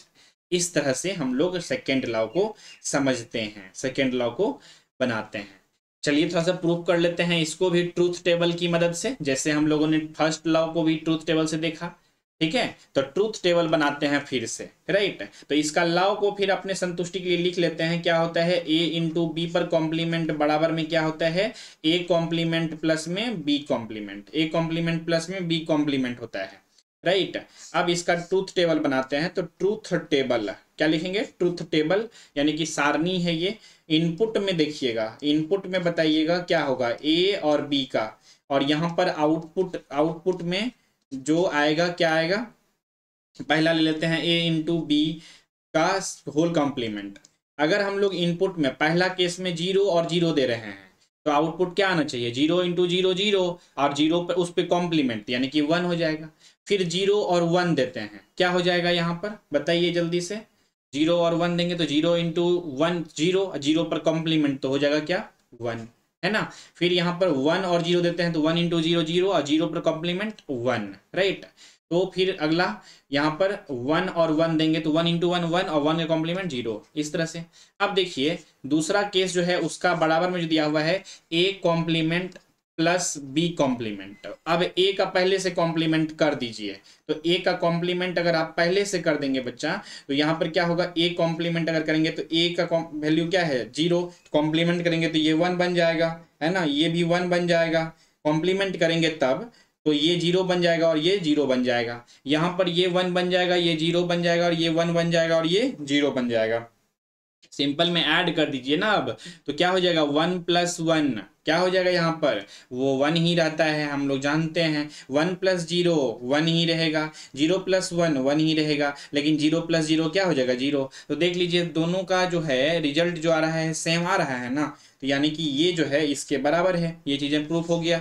इस तरह से हम लोग सेकेंड लॉ को समझते हैं सेकेंड लॉ को बनाते हैं चलिए थोड़ा सा प्रूफ कर लेते हैं इसको भी ट्रूथ टेबल की मदद से जैसे हम लोगों ने फर्स्ट लॉ को भी ट्रूथ टेबल से देखा ठीक है तो ट्रूथ टेबल बनाते हैं फिर से राइट तो इसका लॉ को फिर अपने संतुष्टि के लिए लिख लेते हैं क्या होता है ए इंटू बी पर कॉम्प्लीमेंट बराबर में क्या होता है ए कॉम्प्लीमेंट प्लस में B complement A complement plus में बी कॉम्प्लीमेंट होता है राइट अब इसका ट्रूथ टेबल बनाते हैं तो ट्रूथ टेबल क्या लिखेंगे ट्रूथ टेबल यानी कि सारणी है ये इनपुट में देखिएगा इनपुट में बताइएगा क्या होगा ए और बी का और यहाँ पर आउटपुट आउटपुट में जो आएगा क्या आएगा पहला ले लेते हैं ए इंटू बी का होल कॉम्प्लीमेंट अगर हम लोग इनपुट में पहला केस में जीरो और जीरो दे रहे हैं तो आउटपुट क्या आना चाहिए जीरो इंटू जीरो जीरो और जीरो पर उस पर कॉम्प्लीमेंट यानी कि वन हो जाएगा फिर जीरो और वन देते हैं क्या हो जाएगा यहाँ पर बताइए जल्दी से जीरो और वन देंगे तो zero into one zero zero पर कॉम्प्लीमेंट तो हो जाएगा क्या वन है ना फिर यहाँ पर वन और जीरो देते हैं तो वन इंटू जीरो जीरो और जीरो पर कॉम्प्लीमेंट वन राइट तो फिर अगला यहाँ पर वन और वन देंगे तो वन इंटू वन वन और वन का कॉम्प्लीमेंट जीरो इस तरह से अब देखिए दूसरा केस जो है उसका बराबर में जो दिया हुआ है A complement plus B complement अब ए का पहले से कॉम्प्लीमेंट कर दीजिए तो ए का कॉम्प्लीमेंट अगर आप पहले से कर देंगे बच्चा तो यहाँ पर क्या होगा ए कॉम्प्लीमेंट अगर करेंगे तो ए का वैल्यू क्या है जीरो कॉम्प्लीमेंट करेंगे तो ये वन बन जाएगा है ना ये भी वन बन जाएगा कॉम्प्लीमेंट करेंगे तब तो ये जीरो बन जाएगा और ये जीरो बन जाएगा यहाँ पर ये वन बन जाएगा ये जीरो बन जाएगा और ये वन बन जाएगा और ये जीरो बन जाएगा सिंपल में ऐड कर दीजिए ना अब तो क्या हो जाएगा वन प्लस वन क्या हो जाएगा यहाँ पर वो वन ही रहता है हम लोग जानते हैं वन प्लस जीरो वन ही रहेगा जीरो प्लस वन वन ही रहेगा लेकिन जीरो प्लस जीरो क्या हो जाएगा जीरो तो देख लीजिए दोनों का जो है रिजल्ट जो आ रहा है सेम आ रहा है ना तो यानी कि ये जो है इसके बराबर है ये चीज़ें प्रूफ हो गया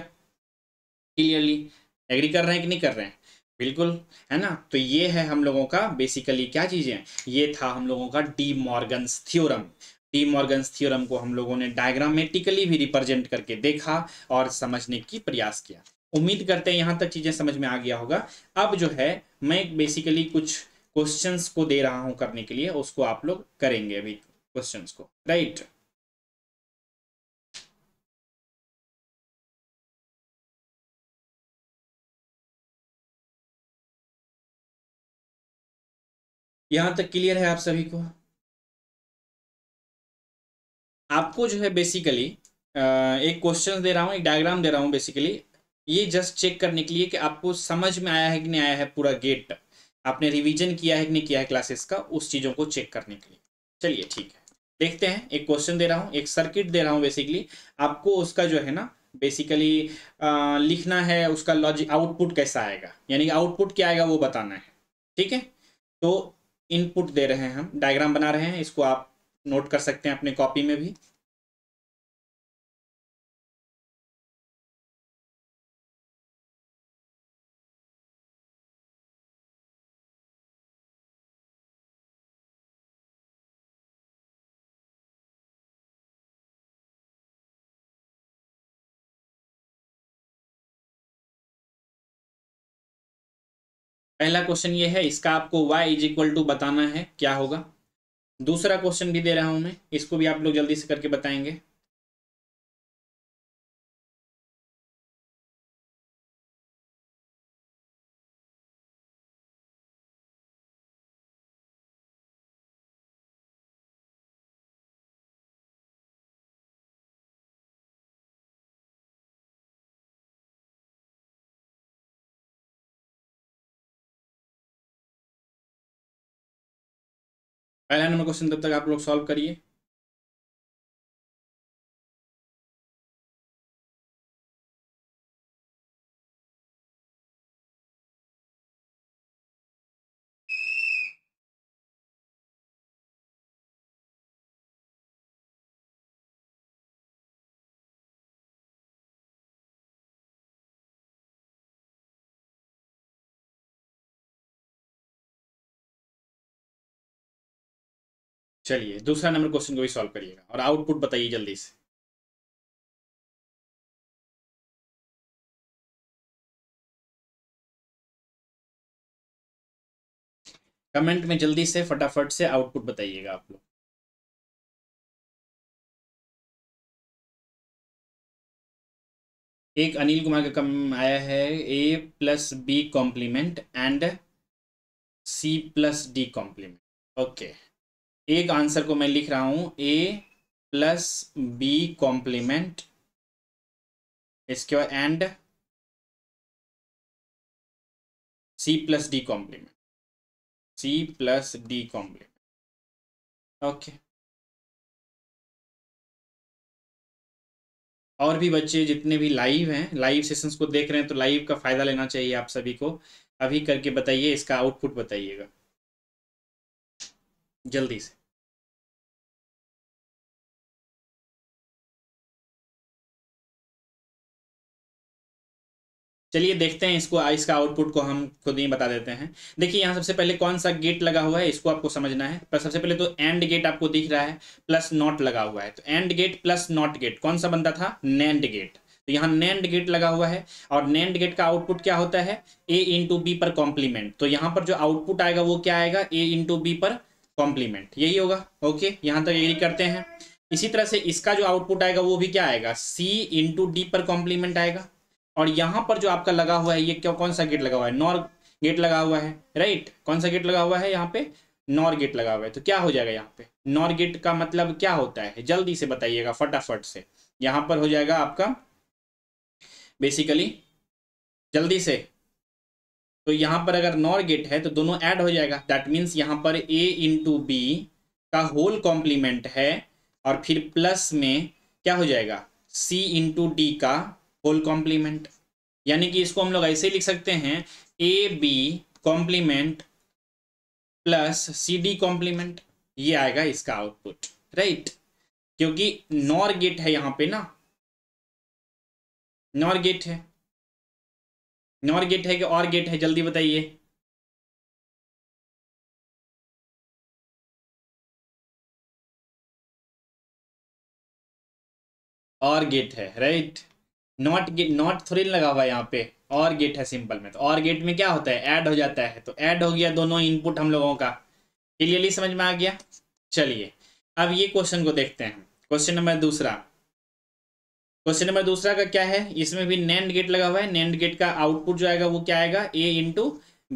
क्लियरली एग्री कर रहे हैं कि नहीं कर रहे हैं बिल्कुल है ना तो ये है हम लोगों का बेसिकली क्या चीज़ें ये था हम लोगों का De Morgan's theorem De Morgan's theorem को हम लोगों ने डायग्रामेटिकली भी रिप्रेजेंट करके देखा और समझने की प्रयास किया उम्मीद करते हैं यहाँ तक चीज़ें समझ में आ गया होगा अब जो है मैं बेसिकली कुछ क्वेश्चंस को दे रहा हूँ करने के लिए उसको आप लोग करेंगे अभी क्वेश्चंस को राइट right? यहां तक क्लियर है आप सभी को आपको जो है बेसिकली एक क्वेश्चन दे रहा हूँ एक डायग्राम दे रहा हूँ बेसिकली ये जस्ट चेक करने के लिए कि आपको समझ में आया है कि नहीं आया है पूरा गेट आपने रिवीजन किया है कि नहीं किया है क्लासेस का उस चीज़ों को चेक करने के लिए चलिए ठीक है देखते हैं एक क्वेश्चन दे रहा हूँ एक सर्किट दे रहा हूँ बेसिकली आपको उसका जो है ना बेसिकली लिखना है उसका लॉजिक आउटपुट कैसा आएगा यानी आउटपुट क्या आएगा वो बताना है ठीक है तो इनपुट दे रहे हैं हम डायग्राम बना रहे हैं इसको आप नोट कर सकते हैं अपने कॉपी में भी पहला क्वेश्चन ये है इसका आपको y इज इक्वल टू बताना है क्या होगा दूसरा क्वेश्चन भी दे रहा हूं मैं इसको भी आप लोग जल्दी से करके बताएंगे पहला नंबर क्वेश्चन तब तक आप लोग सॉल्व करिए चलिए दूसरा नंबर क्वेश्चन को भी सॉल्व करिएगा और आउटपुट बताइए जल्दी से कमेंट में जल्दी से फटाफट से आउटपुट बताइएगा आप लोग एक अनिल कुमार का कम आया है A plus B complement and C plus D complement okay एक आंसर को मैं लिख रहा हूं ए प्लस बी कॉम्प्लीमेंट इसके बाद and C plus D complement C plus D complement okay और भी बच्चे जितने भी लाइव हैं लाइव सेशंस को देख रहे हैं तो लाइव का फ़ायदा लेना चाहिए आप सभी को अभी करके बताइए इसका आउटपुट बताइएगा जल्दी से चलिए देखते हैं इसको इसका आउटपुट को हम खुद ही बता देते हैं देखिए यहाँ सबसे पहले कौन सा गेट लगा हुआ है इसको आपको समझना है पर सबसे पहले तो एंड गेट आपको दिख रहा है प्लस नॉट लगा हुआ है तो and gate plus not gate कौन सा बनता था नैंड गेट तो यहाँ नैंड गेट लगा हुआ है और नैंड गेट का आउटपुट क्या होता है ए इंटू बी पर कॉम्प्लीमेंट तो यहाँ पर जो आउटपुट आएगा वो क्या आएगा ए इंटू बी पर कॉम्प्लीमेंट यही होगा ओके यहाँ तक यही करते हैं इसी तरह से इसका जो आउटपुट आएगा वो भी क्या आएगा सी इंटू डी पर कॉम्प्लीमेंट आएगा और यहाँ पर जो आपका लगा हुआ है ये क्या कौन सा गेट लगा हुआ है नॉर गेट लगा हुआ है राइट कौन सा गेट लगा हुआ है यहाँ पे नॉर गेट लगा हुआ है तो क्या हो जाएगा यहाँ पे नॉर गेट का मतलब क्या होता है जल्दी से बताइएगा फटाफट से यहाँ पर हो जाएगा आपका बेसिकली जल्दी से तो यहाँ पर अगर नॉर गेट है तो दोनों ऐड हो जाएगा दैट मीन्स यहाँ पर ए इंटू बी का होल कॉम्प्लीमेंट है और फिर प्लस में क्या हो जाएगा सी इंटू डी का होल कॉम्प्लीमेंट यानी कि इसको हम लोग ऐसे लिख सकते हैं A B complement plus C D complement ये आएगा इसका आउटपुट राइट क्योंकि नॉर गेट है यहां पे ना नॉर गेट है नॉर गेट है कि और गेट है जल्दी बताइए और गेट है right right? Not gate not थ्रिल लगा हुआ है यहाँ पे और गेट है सिंपल में तो और गेट में क्या होता है ऐड हो जाता है तो ऐड हो गया दोनों इनपुट हम लोगों का क्लियरली समझ में आ गया चलिए अब ये क्वेश्चन को देखते हैं क्वेश्चन नंबर दूसरा क्वेश्चन नंबर दूसरा का क्या है इसमें भी नैंड गेट लगा हुआ है नैंड गेट का आउटपुट जो आएगा वो क्या आएगा ए इंटू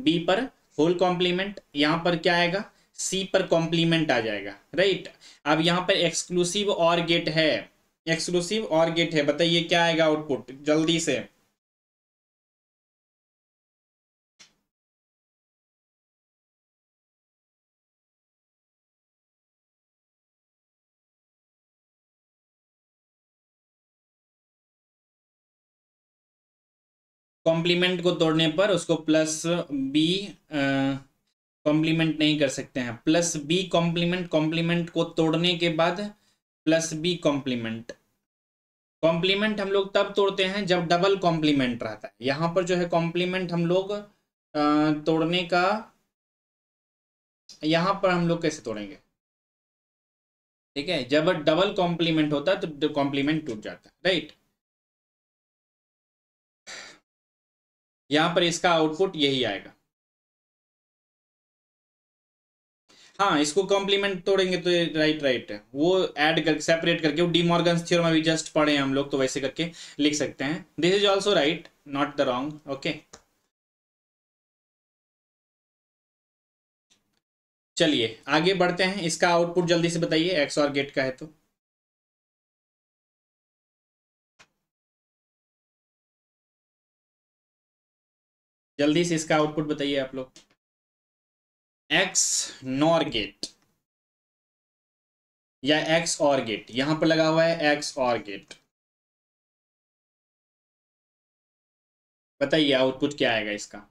बी पर होल कॉम्प्लीमेंट यहाँ पर क्या आएगा सी पर कॉम्प्लीमेंट आ जाएगा राइट अब यहाँ पर एक्सक्लूसिव और गेट है एक्सक्लूसिव और गेट है बताइए क्या आएगा आउटपुट जल्दी से कॉम्प्लीमेंट को तोड़ने पर उसको प्लस बी कॉम्प्लीमेंट नहीं कर सकते हैं प्लस बी कॉम्प्लीमेंट कॉम्प्लीमेंट को तोड़ने के बाद प्लस बी कॉम्प्लीमेंट कॉम्प्लीमेंट हम लोग तब तोड़ते हैं जब डबल कॉम्प्लीमेंट रहता है यहाँ पर जो है कॉम्प्लीमेंट हम लोग तोड़ने का यहाँ पर हम लोग कैसे तोड़ेंगे ठीक है जब डबल कॉम्प्लीमेंट होता है तो कॉम्प्लीमेंट टूट जाता है राइट यहाँ पर इसका आउटपुट यही आएगा हाँ इसको कॉम्प्लीमेंट तोड़ेंगे तो राइट राइट वो ऐड करके सेपरेट करके वो डी मॉर्गन थ्योरम अभी जस्ट पढ़े हैं हम लोग तो वैसे करके लिख सकते हैं this is also right not the wrong okay चलिए आगे बढ़ते हैं इसका आउटपुट जल्दी से बताइए एक्स और गेट का है तो जल्दी से इसका आउटपुट बताइए आप लोग एक्स नॉर गेट या एक्स और गेट यहां पर लगा हुआ है एक्स और गेट बताइए आउटपुट क्या आएगा इसका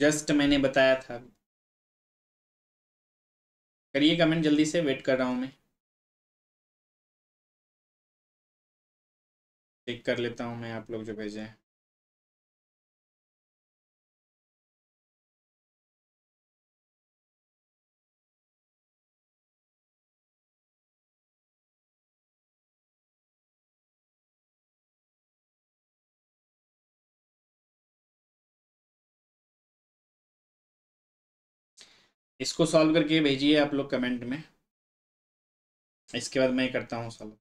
जस्ट मैंने बताया था करिए कमेंट जल्दी से वेट कर रहा हूं मैं चेक कर लेता हूँ मैं आप लोग जो भेजे हैं इसको सॉल्व करके भेजिए आप लोग कमेंट में इसके बाद मैं करता हूँ सॉल्व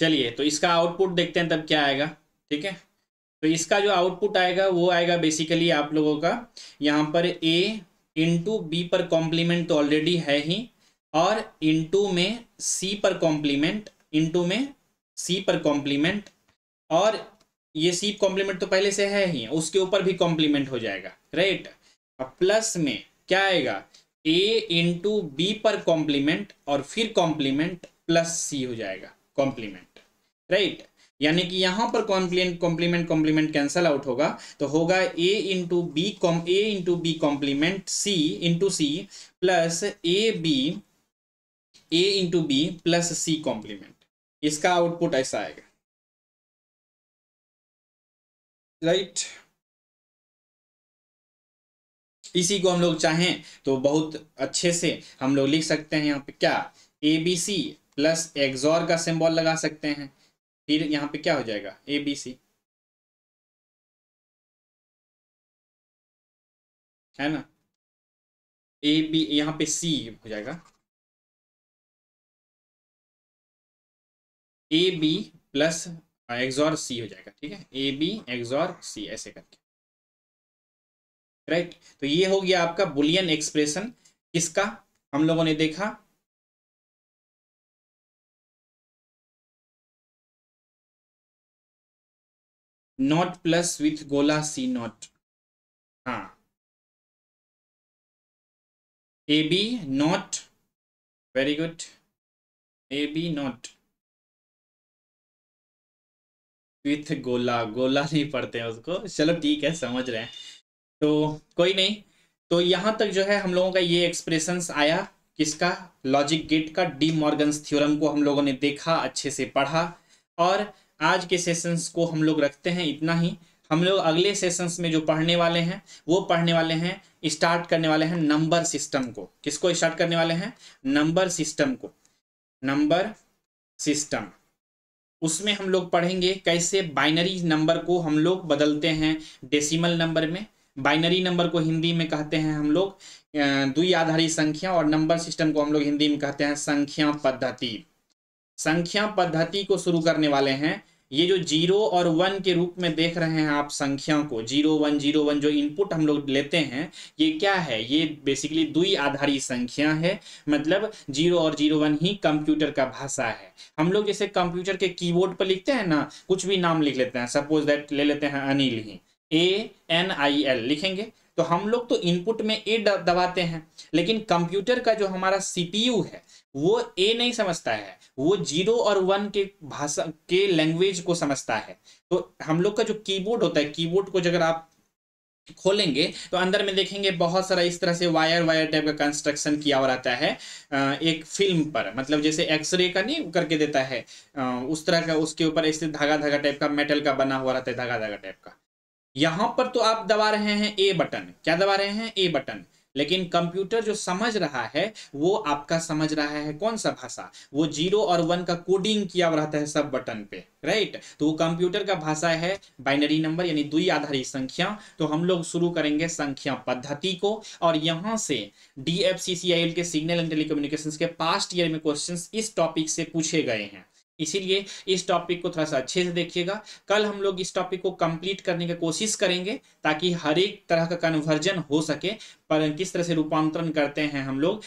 चलिए तो इसका आउटपुट देखते हैं तब क्या आएगा ठीक है तो इसका जो आउटपुट आएगा वो आएगा बेसिकली आप लोगों का यहाँ पर ए इंटू बी पर कॉम्प्लीमेंट तो ऑलरेडी है ही और इंटू में सी पर कॉम्प्लीमेंट इंटू में सी पर कॉम्प्लीमेंट और ये सी कॉम्प्लीमेंट तो पहले से है ही उसके ऊपर भी कॉम्प्लीमेंट हो जाएगा राइट अब प्लस में क्या आएगा ए इंटू बी पर कॉम्प्लीमेंट और फिर कॉम्प्लीमेंट प्लस सी हो जाएगा कॉम्प्लीमेंट राइट यानी कि यहां पर complement complement complement cancel out होगा तो होगा A into B com A into B complement C into C plus A B A into B plus C complement इसका आउटपुट ऐसा आएगा राइट right? इसी को हम लोग चाहें तो बहुत अच्छे से हम लोग लिख सकते हैं यहाँ पे क्या ए बी सी प्लस एग्जॉर का सिंबल लगा सकते हैं फिर यहाँ पे क्या हो जाएगा ए बी सी है ना ए बी यहाँ पे सी हो जाएगा ए बी प्लस हाँ, एग्जॉर सी हो जाएगा ठीक है ए बी एग्जॉर सी ऐसे करके राइट right? तो ये हो गया आपका बुलियन एक्सप्रेशन किसका हम लोगों ने देखा नॉट प्लस विथ गोला सी नॉट हाँ A B not very good A B not with गोला गोला नहीं पढ़ते हैं उसको चलो ठीक है समझ रहे हैं तो कोई नहीं तो यहां तक जो है हम लोगों का ये एक्सप्रेशंस आया किसका लॉजिक गेट का डी मॉर्गन्स थ्योरम को हम लोगों ने देखा अच्छे से पढ़ा और आज के सेशंस को हम लोग रखते हैं इतना ही हम लोग अगले सेशंस में जो पढ़ने वाले हैं वो पढ़ने वाले हैं स्टार्ट करने वाले हैं नंबर सिस्टम को किसको स्टार्ट करने वाले हैं नंबर सिस्टम को नंबर सिस्टम उसमें हम लोग पढ़ेंगे कैसे बाइनरी नंबर को हम लोग बदलते हैं डेसिमल नंबर में बाइनरी नंबर को हिंदी में कहते हैं हम लोग द्वि आधारित संख्या और नंबर सिस्टम को हम लोग हिंदी में कहते हैं संख्या पद्धति संख्या पद्धति को शुरू करने वाले हैं ये जो जीरो और वन के रूप में देख रहे हैं आप संख्या को जीरो वन जीरो वन जो इनपुट हम लोग लेते हैं ये क्या है ये बेसिकली दुई आधारी संख्या है मतलब जीरो और जीरो वन ही कंप्यूटर का भाषा है हम लोग जैसे कंप्यूटर के कीबोर्ड पर लिखते हैं ना कुछ भी नाम लिख लेते हैं सपोज दैट ले लेते हैं अनिल ही ए एन आई एल लिखेंगे तो हम लोग तो इनपुट में ए दबाते हैं लेकिन कंप्यूटर का जो हमारा सीपीयू है वो ए नहीं समझता है वो जीरो और वन के भाषा के लैंग्वेज को समझता है तो हम लोग का जो कीबोर्ड होता है कीबोर्ड को अगर आप खोलेंगे तो अंदर में देखेंगे बहुत सारा इस तरह से वायर वायर टाइप का कंस्ट्रक्शन किया हुआ रहता है एक फिल्म पर मतलब जैसे एक्सरे का नहीं करके देता है उस तरह का उसके ऊपर ऐसे धागा धागा टाइप का मेटल का बना हुआ रहता है धागा धागा टाइप का यहाँ पर तो आप दबा रहे हैं ए बटन क्या दबा रहे हैं ए बटन लेकिन कंप्यूटर जो समझ रहा है वो आपका समझ रहा है कौन सा भाषा वो जीरो और वन का कोडिंग किया रहता है सब बटन पे राइट तो वो कंप्यूटर का भाषा है बाइनरी नंबर यानी दुई आधारित संख्या तो हम लोग शुरू करेंगे संख्या पद्धति को और यहां से डी के सिग्नल एंड टेलीकम्युनिकेशन के पास्ट ईयर में क्वेश्चन इस टॉपिक से पूछे गए हैं इसीलिए इस टॉपिक को थोड़ा सा अच्छे से देखिएगा कल हम लोग इस टॉपिक को कंप्लीट करने की कोशिश करेंगे ताकि हर एक तरह का कन्वर्जन हो सके पर किस तरह से रूपांतरण करते हैं हम लोग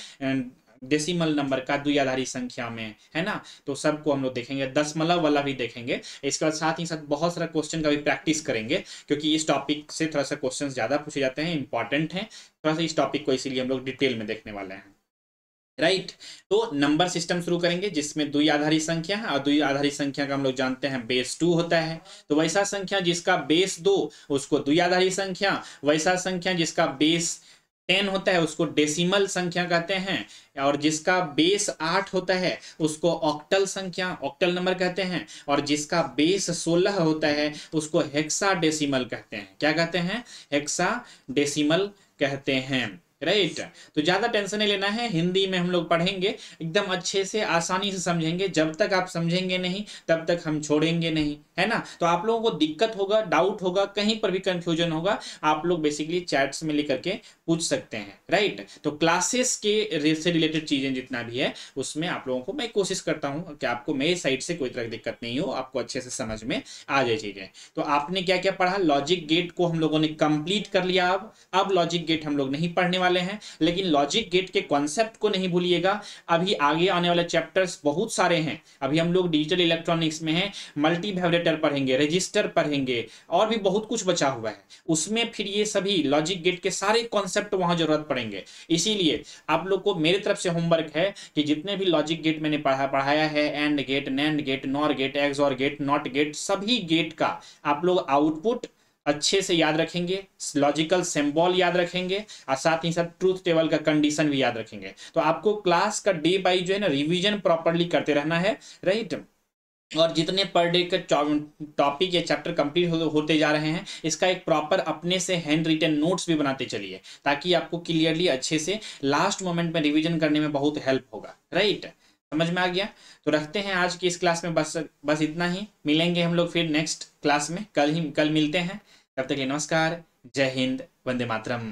डेसिमल नंबर का द्विआधारी संख्या में है ना तो सबको हम लोग देखेंगे दशमलव वाला भी देखेंगे इसके बाद साथ ही साथ बहुत सारा क्वेश्चन का भी प्रैक्टिस करेंगे क्योंकि इस टॉपिक से थोड़ा सा क्वेश्चन ज़्यादा पूछे जाते हैं इंपॉर्टेंट हैं थोड़ा सा इस टॉपिक को इसीलिए हम लोग डिटेल में देखने वाले हैं राइट तो नंबर सिस्टम शुरू करेंगे जिसमें दुई आधारित संख्या है और दुई आधारित संख्या का हम लोग जानते हैं बेस टू होता है तो वैसा संख्या जिसका बेस दो उसको दुई आधारित संख्या वैसा संख्या जिसका बेस टेन होता है उसको डेसिमल संख्या कहते हैं और जिसका बेस आठ होता है उसको ऑक्टल संख्या ऑक्टल नंबर कहते हैं और जिसका बेस सोलह होता है उसको हेक्सा कहते हैं क्या कहते हैं हेक्सा कहते हैं राइट तो ज़्यादा टेंशन नहीं लेना है हिंदी में हम लोग पढ़ेंगे एकदम अच्छे से आसानी से समझेंगे जब तक आप समझेंगे नहीं तब तक हम छोड़ेंगे नहीं है ना तो आप लोगों को दिक्कत होगा डाउट होगा कहीं पर भी कंफ्यूजन होगा आप लोग बेसिकली चैट्स में लेकर के पूछ सकते हैं राइट तो क्लासेस के से रिलेटेड चीज़ें जितना भी है उसमें आप लोगों को मैं कोशिश करता हूँ कि आपको मेरे साइड से कोई तरह की दिक्कत नहीं हो आपको अच्छे से समझ में आ जाए चीज़ें तो आपने क्या क्या पढ़ा लॉजिक गेट को हम लोगों ने कंप्लीट कर लिया अब अब लॉजिक गेट हम लोग नहीं पढ़ने वाले वाले हैं लेकिन लॉजिक गेट के कॉन्सेप्ट को नहीं भूलिएगा अभी आगे आने वाले चैप्टर्स बहुत सारे हैं अभी हम लोग डिजिटल इलेक्ट्रॉनिक्स में हैं मल्टीवेवरेटर पढ़ेंगे रजिस्टर पढ़ेंगे और भी बहुत कुछ बचा हुआ है उसमें फिर ये सभी लॉजिक गेट के सारे कॉन्सेप्ट वहाँ जरूरत पड़ेंगे इसीलिए आप लोग को मेरे तरफ से होमवर्क है कि जितने भी लॉजिक गेट मैंने पढ़ा पढ़ाया है and gate nand gate nor gate x और गेट नॉट गेट सभी गेट का आप लोग आउटपुट अच्छे से याद रखेंगे लॉजिकल सिंबल याद रखेंगे और साथ ही साथ ट्रूथ टेबल का कंडीशन भी याद रखेंगे तो आपको क्लास का डे बाई जो है ना रिविजन प्रॉपरली करते रहना है राइट और जितने पर डे के टॉपिक या चैप्टर कंप्लीट हो, होते जा रहे हैं इसका एक प्रॉपर अपने से हैंड रिटन नोट्स भी बनाते चलिए ताकि आपको क्लियरली अच्छे से लास्ट मोमेंट में रिवीजन करने में बहुत हेल्प होगा राइट समझ में आ गया तो रखते हैं आज की इस क्लास में बस बस इतना ही मिलेंगे हम लोग फिर नेक्स्ट क्लास में कल ही कल मिलते हैं तब तक के नमस्कार जय हिंद वंदे मातरम